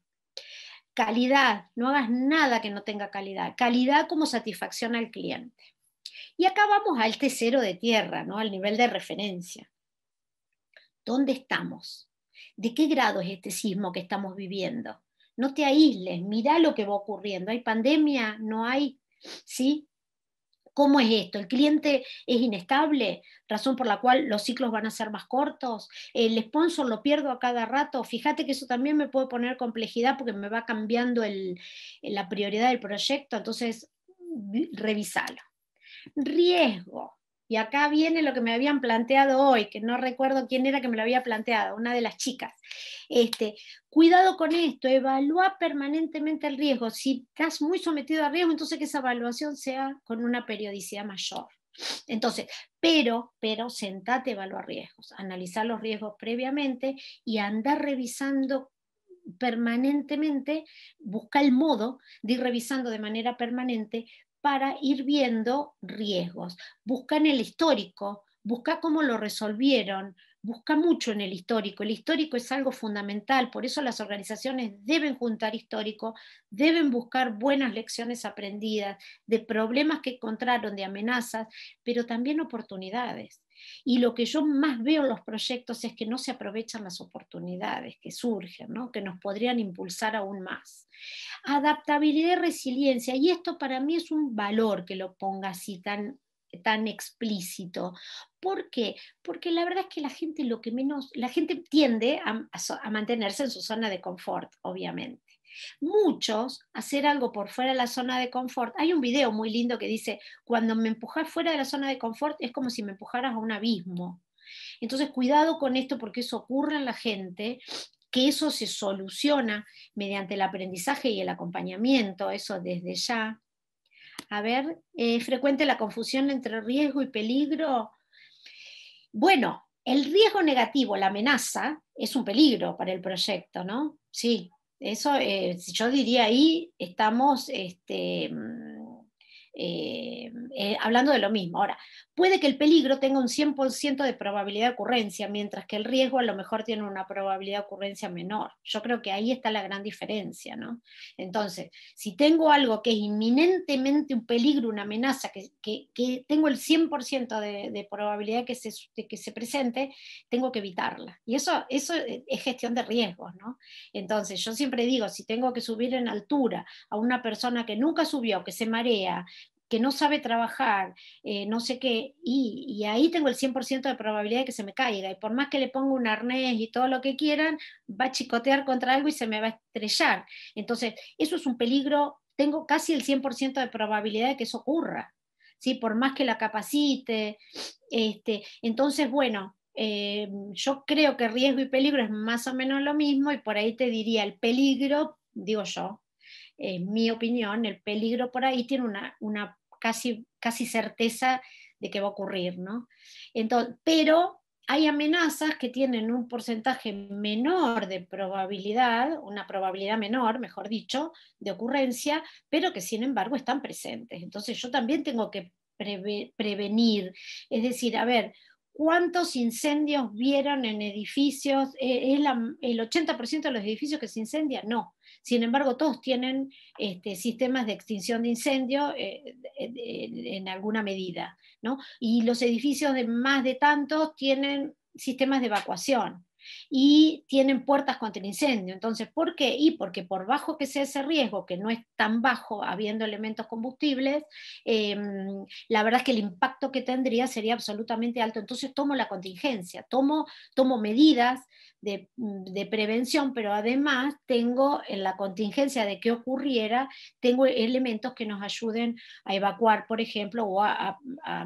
Calidad, no hagas nada que no tenga calidad. Calidad como satisfacción al cliente. Y acá vamos al tercero este de tierra, ¿no? al nivel de referencia. ¿Dónde estamos? ¿De qué grado es este sismo que estamos viviendo? No te aísles, mira lo que va ocurriendo. Hay pandemia, no hay, ¿sí? ¿Cómo es esto? ¿El cliente es inestable? Razón por la cual los ciclos van a ser más cortos. ¿El sponsor lo pierdo a cada rato? Fíjate que eso también me puede poner complejidad porque me va cambiando la prioridad del proyecto. Entonces, revisalo. Riesgo. Y acá viene lo que me habían planteado hoy, que no recuerdo quién era que me lo había planteado, una de las chicas. Este, cuidado con esto, evalúa permanentemente el riesgo. Si estás muy sometido a riesgo, entonces que esa evaluación sea con una periodicidad mayor. Entonces, pero, pero sentate a evaluar riesgos, analizar los riesgos previamente y andar revisando permanentemente, busca el modo de ir revisando de manera permanente para ir viendo riesgos. Busca en el histórico, busca cómo lo resolvieron, busca mucho en el histórico. El histórico es algo fundamental, por eso las organizaciones deben juntar histórico, deben buscar buenas lecciones aprendidas de problemas que encontraron, de amenazas, pero también oportunidades. Y lo que yo más veo en los proyectos es que no se aprovechan las oportunidades que surgen, que nos podrían impulsar aún más. Adaptabilidad y resiliencia, y esto para mí es un valor que lo ponga así tan explícito. ¿Por qué? Porque la verdad es que la gente lo que menos, la gente tiende a, mantenerse en su zona de confort, obviamente. Muchos, hacer algo por fuera de la zona de confort. Hay un video muy lindo que dice, cuando me empujas fuera de la zona de confort es como si me empujaras a un abismo. Entonces, cuidado con esto porque eso ocurre en la gente que eso se soluciona mediante el aprendizaje y el acompañamiento, eso desde ya. A ver, eh, frecuente la confusión entre riesgo y peligro? Bueno, el riesgo negativo, la amenaza, es un peligro para el proyecto, ¿no? Sí, eso, eh, yo diría ahí, estamos este, eh, eh, hablando de lo mismo. Ahora, puede que el peligro tenga un 100% de probabilidad de ocurrencia, mientras que el riesgo a lo mejor tiene una probabilidad de ocurrencia menor. Yo creo que ahí está la gran diferencia, ¿no? Entonces, si tengo algo que es inminentemente un peligro, una amenaza, que, tengo el 100% de, probabilidad que se, que se presente, tengo que evitarla. Y eso, eso es gestión de riesgos, ¿no? Entonces, yo siempre digo, si tengo que subir en altura a una persona que nunca subió, que se marea, que no sabe trabajar, eh, no sé qué, y, ahí tengo el 100% de probabilidad de que se me caiga. Y por más que le ponga un arnés y todo lo que quieran, va a chicotear contra algo y se me va a estrellar. Entonces, eso es un peligro, tengo casi el 100% de probabilidad de que eso ocurra, ¿sí? por más que la capacite. Este, entonces, bueno, eh, yo creo que riesgo y peligro es más o menos lo mismo y por ahí te diría el peligro, digo yo, es mi opinión, el peligro por ahí tiene una casi, certeza de que va a ocurrir, ¿no? pero hay amenazas que tienen un porcentaje menor de probabilidad, una probabilidad menor, mejor dicho, de ocurrencia, pero que sin embargo están presentes. Entonces yo también tengo que prevenir. Es decir, a ver, cuántos incendios vieron en edificios, eh, ¿es el 80% de los edificios que se incendian? No. Sin embargo, todos tienen este, sistemas de extinción de incendio eh, en alguna medida, ¿no? Y los edificios de más de tantos tienen sistemas de evacuación y tienen puertas contra incendio. Entonces, ¿por qué? Y porque por bajo que sea ese riesgo, que no es tan bajo habiendo elementos combustibles, em, la verdad es que el impacto que tendría sería absolutamente alto. Entonces tomo la contingencia, tomo, tomo medidas de, prevención, pero además tengo en la contingencia de que ocurriera, tengo elementos que nos ayuden a evacuar, por ejemplo, o a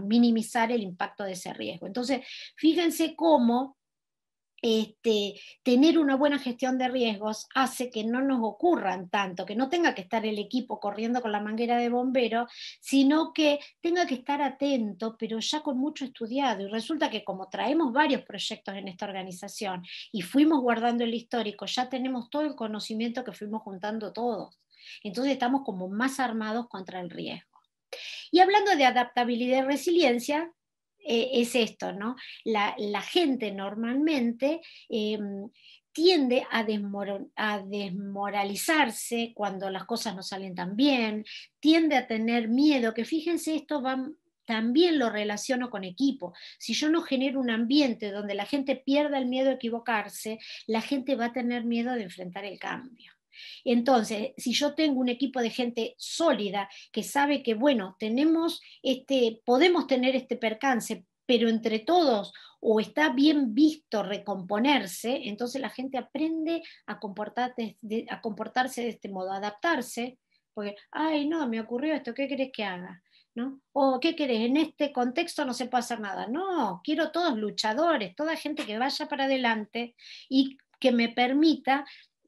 minimizar el impacto de ese riesgo. Entonces, fíjense cómo este, tener una buena gestión de riesgos hace que no nos ocurran tanto, que no tenga que estar el equipo corriendo con la manguera de bombero, sino que tenga que estar atento, pero ya con mucho estudiado. Y resulta que como traemos varios proyectos en esta organización y fuimos guardando el histórico, ya tenemos todo el conocimiento que fuimos juntando todos. Entonces estamos como más armados contra el riesgo. Y hablando de adaptabilidad y resiliencia, eh, es esto, ¿no? La, la gente normalmente em, tiende a, desmoralizarse cuando las cosas no salen tan bien, tiende a tener miedo, que fíjense, esto también lo relaciono con equipo. Si yo no genero un ambiente donde la gente pierda el miedo a equivocarse, la gente va a tener miedo de enfrentar el cambio. Entonces, si yo tengo un equipo de gente sólida que sabe que, bueno, tenemos este, podemos tener este percance, pero entre todos o está bien visto recomponerse, entonces la gente aprende a, a comportarse de este modo, a adaptarse, porque, ay, no, me ocurrió esto, ¿qué querés que haga? ¿No? O, ¿qué querés? En este contexto no se puede hacer nada. No, quiero todos luchadores, toda gente que vaya para adelante y que me permita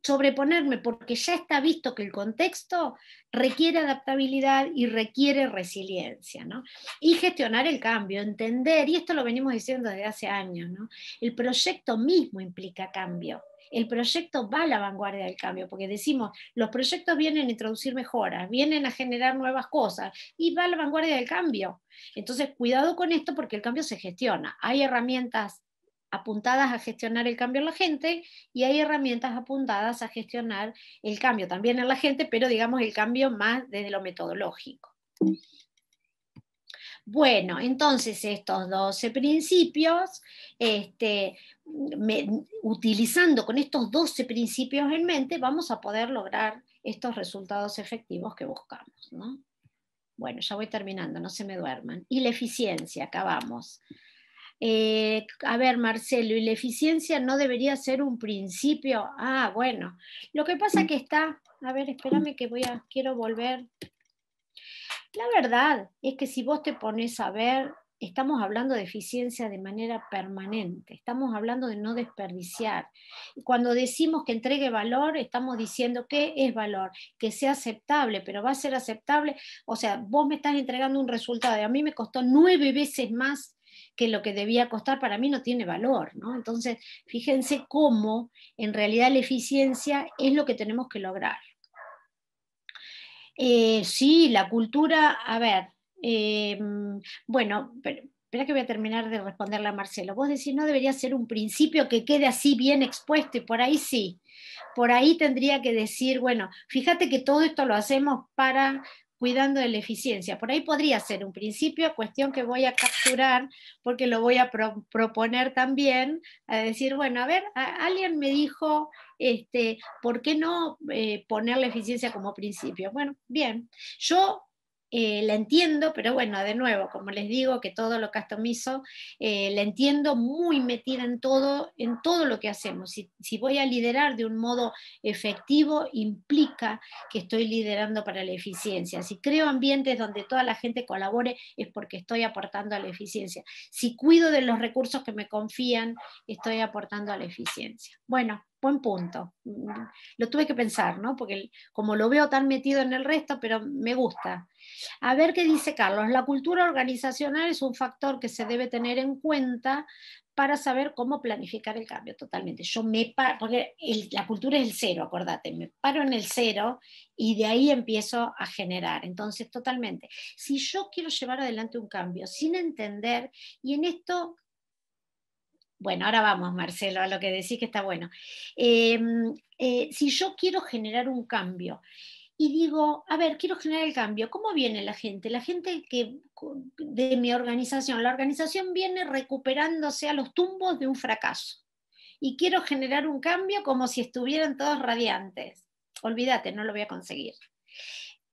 sobreponerme porque ya está visto que el contexto requiere adaptabilidad y requiere resiliencia, ¿no? Y gestionar el cambio, entender, y esto lo venimos diciendo desde hace años, ¿no? El proyecto mismo implica cambio. El proyecto va a la vanguardia del cambio, porque decimos, los proyectos vienen a introducir mejoras, vienen a generar nuevas cosas, y va a la vanguardia del cambio. Entonces, cuidado con esto porque el cambio se gestiona. Hay herramientas apuntadas a gestionar el cambio en la gente y hay herramientas apuntadas a gestionar el cambio también en la gente, pero digamos el cambio más desde lo metodológico. Bueno, entonces estos 12 principios, este, utilizando con estos 12 principios en mente, vamos a poder lograr estos resultados efectivos que buscamos. Bueno, ya voy terminando, no se me duerman. Y la eficiencia, acabamos. Eh, a ver, Marcelo, ¿y la eficiencia no debería ser un principio? Ah, bueno, lo que pasa que está, a ver, espérame que voy a, quiero volver. La verdad es que si vos te pones a ver, estamos hablando de eficiencia de manera permanente, estamos hablando de no desperdiciar. Cuando decimos que entregue valor, estamos diciendo que es valor, que sea aceptable, pero va a ser aceptable, o sea, vos me estás entregando un resultado y a mí me costó nueve veces más que lo que debía costar para mí no tiene valor, ¿no? Entonces, fíjense cómo en realidad la eficiencia es lo que tenemos que lograr. Eh, sí, la cultura, a ver, eh, bueno, espera que voy a terminar de responderle a Marcelo. Vos decís, no debería ser un principio que quede así bien expuesto y por ahí sí. Por ahí tendría que decir, bueno, fíjate que todo esto lo hacemos para cuidando de la eficiencia. Por ahí podría ser un principio, cuestión que voy a capturar porque lo voy a proponer también, a decir, bueno, a ver, alguien me dijo, este, ¿por qué no eh, poner la eficiencia como principio? Bueno, bien, yo eh, la entiendo, pero bueno, de nuevo, como les digo, que todo lo customizo, eh, la entiendo muy metida en todo, en todo lo que hacemos. si, voy a liderar de un modo efectivo, implica que estoy liderando para la eficiencia. Si creo ambientes donde toda la gente colabore, es porque estoy aportando a la eficiencia. Si cuido de los recursos que me confían, estoy aportando a la eficiencia. Bueno, buen punto. Mm, lo tuve que pensar, ¿no? Porque como lo veo tan metido en el resto, pero me gusta. A ver qué dice Carlos. La cultura organizacional es un factor que se debe tener en cuenta para saber cómo planificar el cambio totalmente. Yo me paro, porque la cultura es el cero, acordate, me paro en el cero y de ahí empiezo a generar. Entonces, totalmente. Si yo quiero llevar adelante un cambio sin entender, y en esto bueno, ahora vamos, Marcelo, a lo que decís que está bueno. Em, eh, si yo quiero generar un cambio y digo, a ver, quiero generar el cambio, ¿cómo viene la gente? La gente que, de mi organización, la organización viene recuperándose a los tumbos de un fracaso y quiero generar un cambio como si estuvieran todos radiantes. Olvídate, no lo voy a conseguir.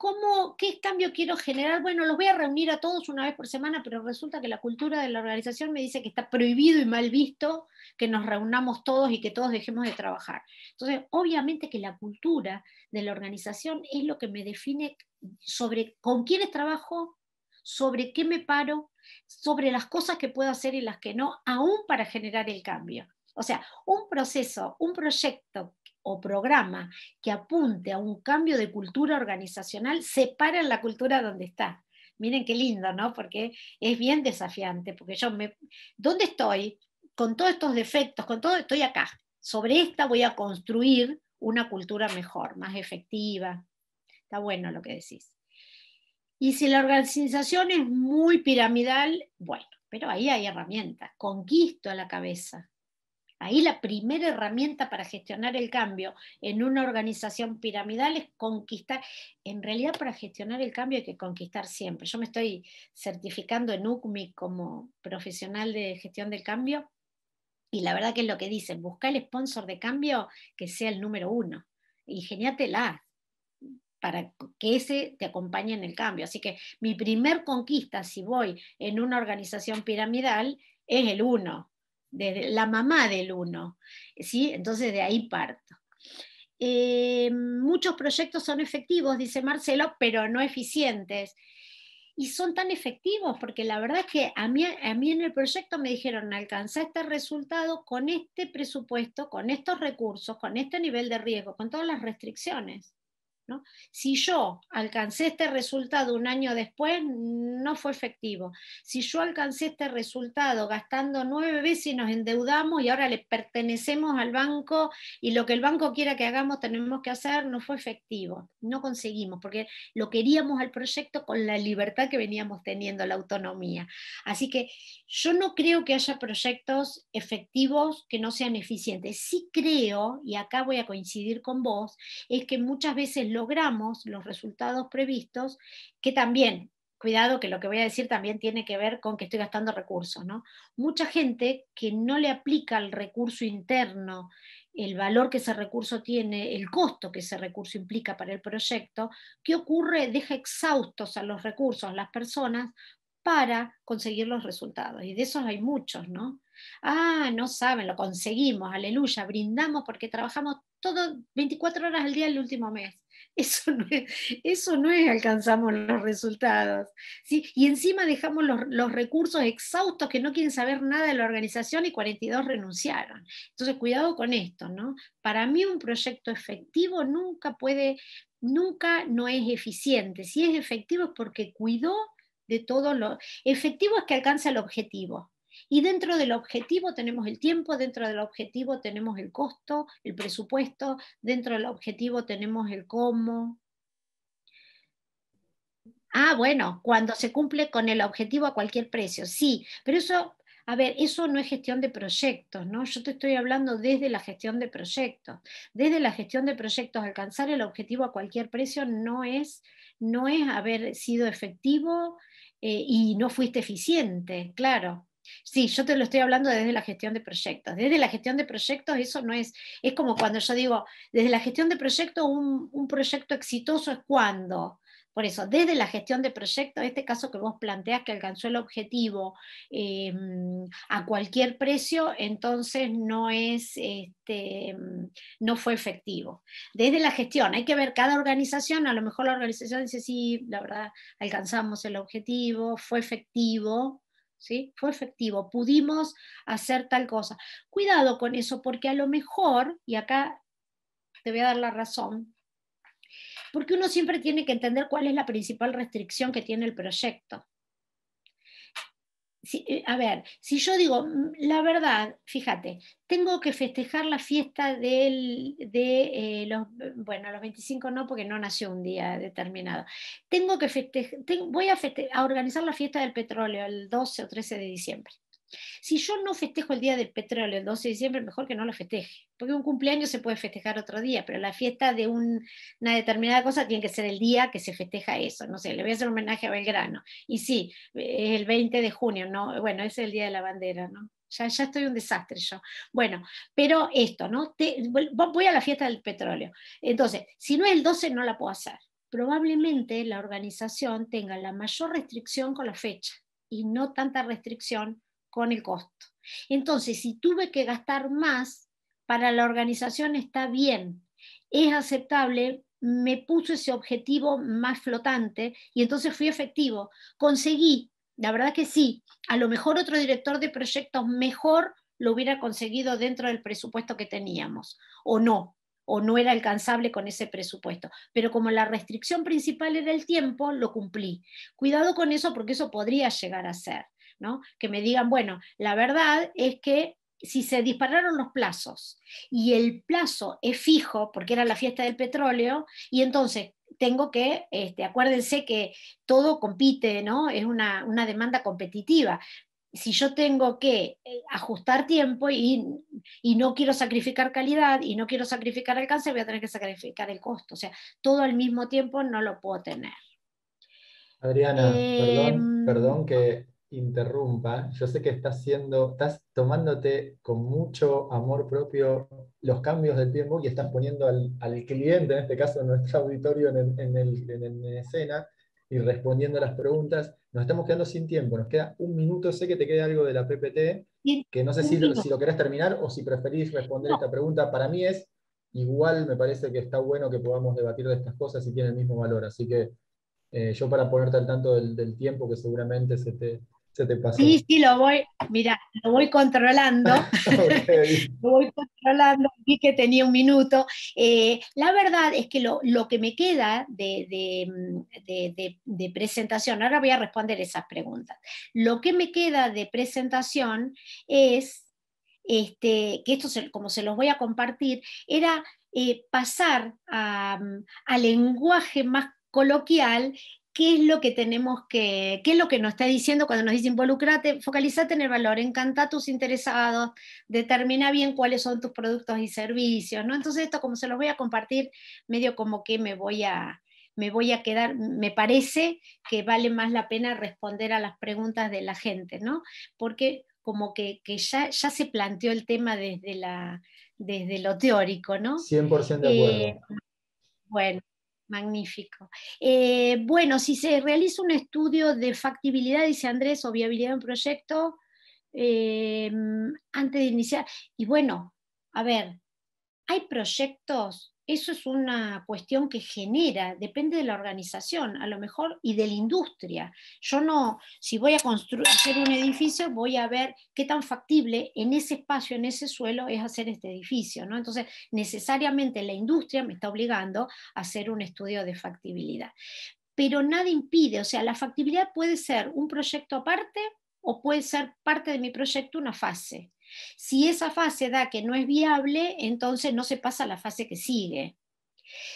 ¿cómo, ¿qué cambio quiero generar? Bueno, los voy a reunir a todos una vez por semana, pero resulta que la cultura de la organización me dice que está prohibido y mal visto que nos reunamos todos y que todos dejemos de trabajar. Entonces, obviamente que la cultura de la organización es lo que me define sobre con quiénes trabajo, sobre qué me paro, sobre las cosas que puedo hacer y las que no, aún para generar el cambio. O sea, un proceso, un proyecto o programa que apunte a un cambio de cultura organizacional, separa la cultura donde está. Miren qué lindo, ¿no? Porque es bien desafiante, porque yo me... ¿Dónde estoy? Con todos estos defectos, con todo, estoy acá. Sobre esta voy a construir una cultura mejor, más efectiva. Está bueno lo que decís. Y si la organización es muy piramidal, bueno, pero ahí hay herramientas. Conquisto a la cabeza, Ahí la primera herramienta para gestionar el cambio en una organización piramidal es conquistar. En realidad, para gestionar el cambio hay que conquistar siempre. Yo me estoy certificando en UCMI como profesional de gestión del cambio y la verdad que es lo que dicen, busca el sponsor de cambio que sea el número uno. Ingeniátela para que ese te acompañe en el cambio. Así que mi primer conquista, si voy en una organización piramidal, es el uno, de la mamá del uno, ¿sí? Entonces de ahí parto. Eh, muchos proyectos son efectivos, dice Marcelo, pero no eficientes. Y son tan efectivos porque la verdad es que a mí, a mí en el proyecto me dijeron, alcanza este resultado con este presupuesto, con estos recursos, con este nivel de riesgo, con todas las restricciones. Si yo alcancé este resultado un año después, no fue efectivo. Si yo alcancé este resultado gastando nueve veces y nos endeudamos y ahora le pertenecemos al banco y lo que el banco quiera que hagamos tenemos que hacer, no fue efectivo. No conseguimos, porque lo queríamos al proyecto con la libertad que veníamos teniendo, la autonomía. Así que yo no creo que haya proyectos efectivos que no sean eficientes. Sí creo, y acá voy a coincidir con vos, es que muchas veces lo logramos los resultados previstos, que también, cuidado que lo que voy a decir también tiene que ver con que estoy gastando recursos, ¿no? Mucha gente que no le aplica el recurso interno, el valor que ese recurso tiene, el costo que ese recurso implica para el proyecto, ¿qué ocurre? Deja exhaustos a los recursos, a las personas, para conseguir los resultados. Y de esos hay muchos, ¿no? Ah, no saben, lo conseguimos, aleluya, brindamos porque trabajamos todo 24 horas al día el último mes. Eso no es, alcanzamos los resultados. ¿sí? Y encima dejamos los, recursos exhaustos que no quieren saber nada de la organización y 42 renunciaron. Entonces, cuidado con esto, ¿no? Para mí un proyecto efectivo nunca puede, nunca no es eficiente. Si es efectivo es porque cuidó de todo lo... Efectivo es que alcanza el objetivo. Y dentro del objetivo tenemos el tiempo, dentro del objetivo tenemos el costo, el presupuesto, dentro del objetivo tenemos el cómo. Ah, bueno, cuando se cumple con el objetivo a cualquier precio, sí, pero eso, a ver, eso no es gestión de proyectos, ¿no? Yo te estoy hablando desde la gestión de proyectos. Desde la gestión de proyectos, alcanzar el objetivo a cualquier precio no es, no es haber sido efectivo eh, y no fuiste eficiente, claro, Sí, yo te lo estoy hablando desde la gestión de proyectos. Desde la gestión de proyectos eso no es, es como cuando yo digo, desde la gestión de proyectos un, proyecto exitoso es cuando. Por eso, desde la gestión de proyectos, este caso que vos planteas que alcanzó el objetivo eh, a cualquier precio, entonces no es, este, no fue efectivo. Desde la gestión, hay que ver cada organización, a lo mejor la organización dice, sí, la verdad, alcanzamos el objetivo, fue efectivo, fue efectivo, pudimos hacer tal cosa. Cuidado con eso, porque a lo mejor, y acá te voy a dar la razón, porque uno siempre tiene que entender cuál es la principal restricción que tiene el proyecto. Eh, a ver, si yo digo, mm, la verdad, fíjate, tengo que festejar la fiesta del, de eh, los, bueno, los 25 no, porque no nació un día determinado. Tengo que festejar, voy a, a organizar la fiesta del petróleo el 12 o 13 de diciembre. Si yo no festejo el Día del Petróleo el 12 de diciembre, mejor que no lo festeje, porque un cumpleaños se puede festejar otro día, pero la fiesta de una determinada cosa tiene que ser el día que se festeja eso. No sé, le voy a hacer un homenaje a Belgrano. Y sí, es eh, el 20 de junio, ¿no? Bueno, es el Día de la Bandera, ¿no? Ya, ya, estoy un desastre yo. Bueno, pero esto, ¿no? voy a la fiesta del petróleo. Entonces, si no es el 12, no la puedo hacer. Probablemente la organización tenga la mayor restricción con la fecha y no tanta restricción con el costo. Entonces, si tuve que gastar más, para la organización está bien, es aceptable, me puso ese objetivo más flotante y entonces fui efectivo. Conseguí, la verdad que sí, a lo mejor otro director de proyectos mejor lo hubiera conseguido dentro del presupuesto que teníamos, o no, o no era alcanzable con ese presupuesto. Pero como la restricción principal era el tiempo, lo cumplí. Cuidado con eso porque eso podría llegar a ser. Que me digan, bueno, la verdad es que si se dispararon los plazos y el plazo es fijo, porque era la fiesta del petróleo, y entonces tengo que, este, acuérdense que todo compite, ¿no? Es una, demanda competitiva, si yo tengo que eh, ajustar tiempo y, no quiero sacrificar calidad y no quiero sacrificar alcance, voy a tener que sacrificar el costo. O sea, todo al mismo tiempo no lo puedo tener. Adriana, perdón, em, perdón que interrumpa, yo sé que estás haciendo, estás tomándote con mucho amor propio los cambios del tiempo y estás poniendo al, cliente, en este caso nuestro auditorio, en, escena y respondiendo a las preguntas. Nos estamos quedando sin tiempo, nos queda un minuto, sé que te queda algo de la PPT, que no sé si, si, lo querés terminar o si preferís responder esta pregunta. Para mí es igual, me parece que está bueno que podamos debatir de estas cosas y tiene el mismo valor. Así que eh, yo para ponerte al tanto del, del tiempo que seguramente se te, Sí, sí, lo voy, mira, lo voy controlando. lo voy controlando, vi que tenía un minuto. Eh, la verdad es que lo, que me queda mm, de, presentación, ahora voy a responder esas preguntas. Lo que me queda de presentación es, este, que esto como se los voy a compartir, era eh, pasar mm, al lenguaje más coloquial qué es lo que tenemos que, qué es lo que nos está diciendo cuando nos dice involucrate, focalizate en el valor, encanta a tus interesados, determina bien cuáles son tus productos y servicios, ¿no? Entonces esto como se los voy a compartir, medio como que me voy a, me voy a quedar, me parece que vale más la pena responder a las preguntas de la gente, ¿no? Porque como que, ya, se planteó el tema desde, la, desde lo teórico, ¿no? 100% de acuerdo. Eh, bueno, Magnífico. Eh, bueno, si se realiza un estudio de factibilidad, dice Andrés, o viabilidad de un proyecto, eh, antes de iniciar, y bueno, a ver, hay proyectos eso es una cuestión que genera, depende de la organización, a lo mejor, y de la industria. Yo no, si voy a construir un edificio, voy a ver qué tan factible en ese espacio, en ese suelo, es hacer este edificio. ¿no? Entonces, necesariamente la industria me está obligando a hacer un estudio de factibilidad. Pero nada impide, o sea, la factibilidad puede ser un proyecto aparte o puede ser parte de mi proyecto una fase. Si esa fase da que no es viable, entonces no se pasa a la fase que sigue.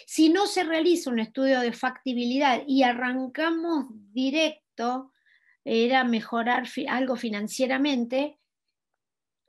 Si no se realiza un estudio de factibilidad y arrancamos directo, era mejorar algo financieramente,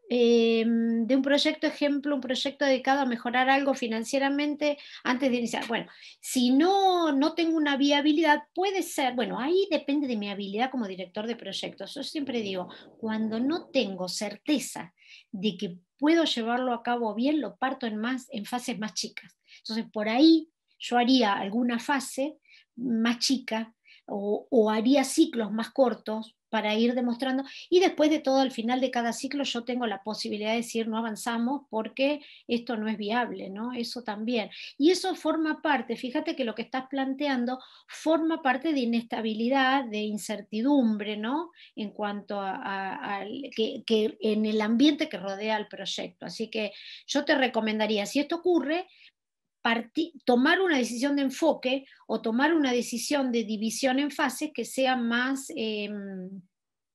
em, de un proyecto, ejemplo, un proyecto dedicado a mejorar algo financieramente antes de iniciar. Bueno, si no, no tengo una viabilidad, puede ser, bueno, ahí depende de mi habilidad como director de proyectos. Yo siempre digo, cuando no tengo certeza de que puedo llevarlo a cabo bien, lo parto en, más, en fases más chicas. Entonces, por ahí yo haría alguna fase más chica o haría ciclos más cortos para ir demostrando. Y después de todo, al final de cada ciclo, yo tengo la posibilidad de decir no avanzamos porque esto no es viable, ¿no? Eso también. Y eso forma parte, fíjate que lo que estás planteando forma parte de inestabilidad, de incertidumbre, ¿no? En cuanto a, que en el ambiente que rodea al proyecto. Así que yo te recomendaría, si esto ocurre, tomar una decisión de enfoque o tomar una decisión de división en fases que sea más, em,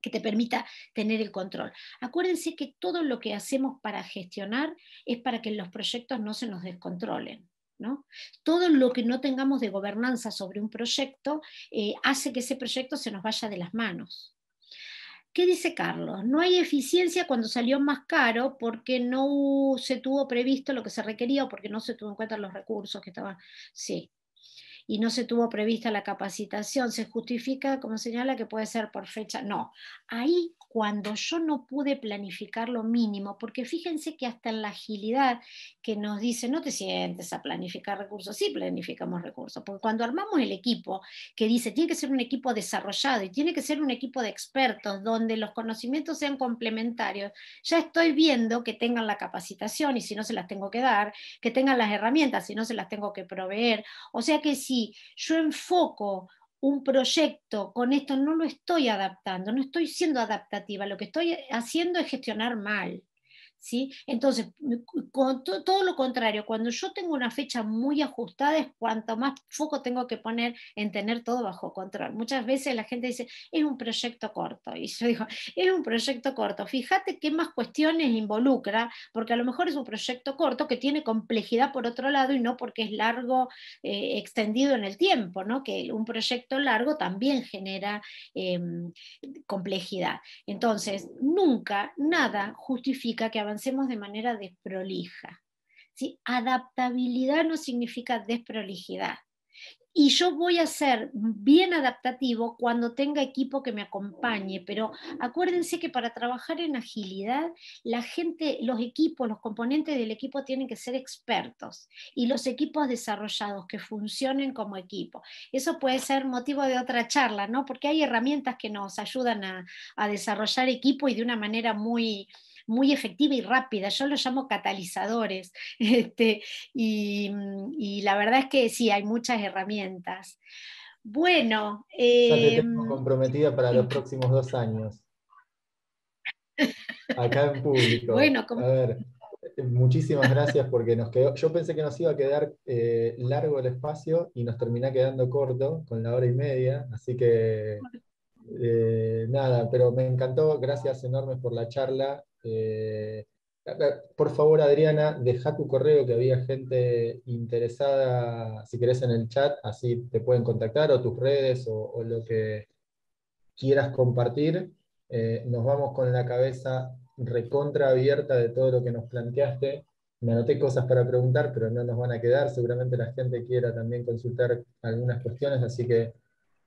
que te permita tener el control. Acuérdense que todo lo que hacemos para gestionar es para que los proyectos no se nos descontrolen. ¿no? Todo lo que no tengamos de gobernanza sobre un proyecto eh, hace que ese proyecto se nos vaya de las manos. ¿Qué dice Carlos? No hay eficiencia cuando salió más caro porque no se tuvo previsto lo que se requería o porque no se tuvo en cuenta los recursos que estaban. Sí. Y no se tuvo prevista la capacitación. Se justifica, como señala, que puede ser por fecha. No. Ahí cuando yo no pude planificar lo mínimo, porque fíjense que hasta en la agilidad que nos dice, no te sientes a planificar recursos, sí planificamos recursos, porque cuando armamos el equipo que dice, tiene que ser un equipo desarrollado y tiene que ser un equipo de expertos donde los conocimientos sean complementarios, ya estoy viendo que tengan la capacitación y si no se las tengo que dar, que tengan las herramientas si no se las tengo que proveer. O sea que si yo enfoco un proyecto con esto, no lo estoy adaptando, no estoy siendo adaptativa, lo que estoy haciendo es gestionar mal. Entonces, todo lo contrario, cuando yo tengo una fecha muy ajustada es cuanto más foco tengo que poner en tener todo bajo control. Muchas veces la gente dice, es un proyecto corto, y yo digo, es un proyecto corto. Fíjate qué más cuestiones involucra, porque a lo mejor es un proyecto corto que tiene complejidad por otro lado y no porque es largo, eh, extendido en el tiempo, Que un proyecto largo también genera em, complejidad. Entonces, nunca, nada justifica que de manera desprolija. Adaptabilidad no significa desprolijidad. Y yo voy a ser bien adaptativo cuando tenga equipo que me acompañe, pero acuérdense que para trabajar en agilidad, la gente, los equipos, los componentes del equipo tienen que ser expertos y los equipos desarrollados que funcionen como equipo. Eso puede ser motivo de otra charla, ¿no? Porque hay herramientas que nos ayudan a, a desarrollar equipo y de una manera muy, muy efectiva y rápida. Yo los llamo catalizadores. Este, mm, y, la verdad es que sí, hay muchas herramientas. Bueno. ya te tengo em, comprometida para los próximos dos años. Acá en público. Bueno, A ver, eh, muchísimas gracias porque nos quedó. Yo pensé que nos iba a quedar eh, largo el espacio y nos termina quedando corto con la hora y media. Así que eh, nada, pero me encantó. Gracias enormes por la charla. Eh, por favor, Adriana, deja tu correo que había gente interesada, si querés, en el chat, así te pueden contactar o tus redes o, lo que quieras compartir. Eh, nos vamos con la cabeza recontra abierta de todo lo que nos planteaste. Me anoté cosas para preguntar, pero no nos van a quedar. Seguramente la gente quiera también consultar algunas cuestiones, así que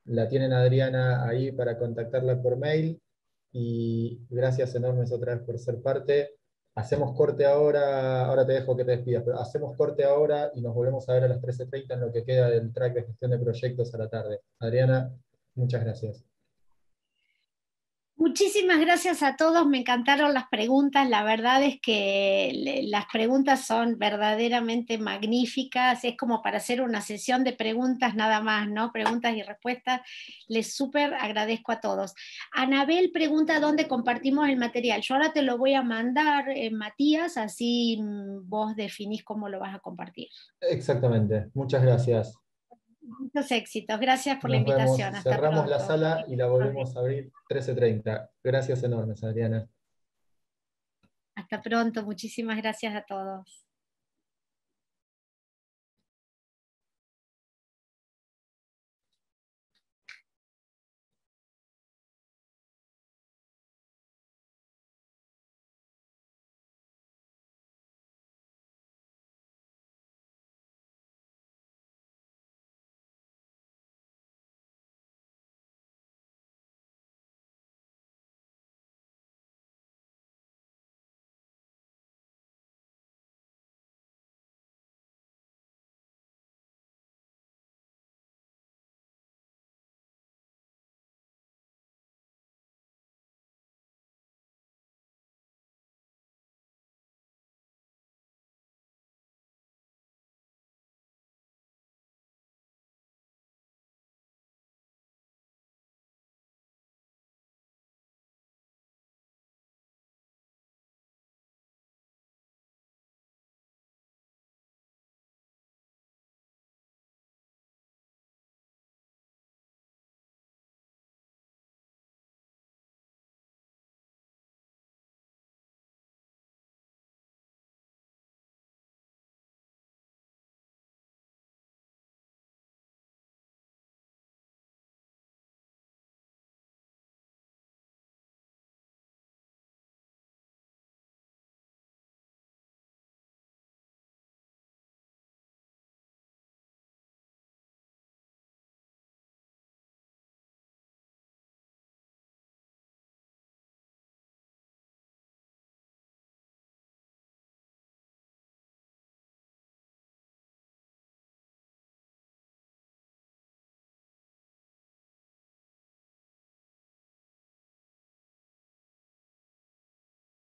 la tienen Adriana ahí para contactarla por mail y gracias enormes otra vez por ser parte. Hacemos corte ahora, ahora te dejo que te despidas, pero hacemos corte ahora y nos volvemos a ver a las 13.30 en lo que queda del track de gestión de proyectos a la tarde. Adriana, muchas gracias. Muchísimas gracias a todos, me encantaron las preguntas, la verdad es que las preguntas son verdaderamente magníficas, es como para hacer una sesión de preguntas nada más, ¿no? Preguntas y respuestas, les súper agradezco a todos. Anabel pregunta dónde compartimos el material, yo ahora te lo voy a mandar, eh, Matías, así mm, vos definís cómo lo vas a compartir. Exactamente, muchas gracias. Muchos éxitos. Gracias por la invitación. Cerramos la sala y la volvemos a abrir 13.30. Gracias enormes, Adriana. Hasta pronto. Muchísimas gracias a todos.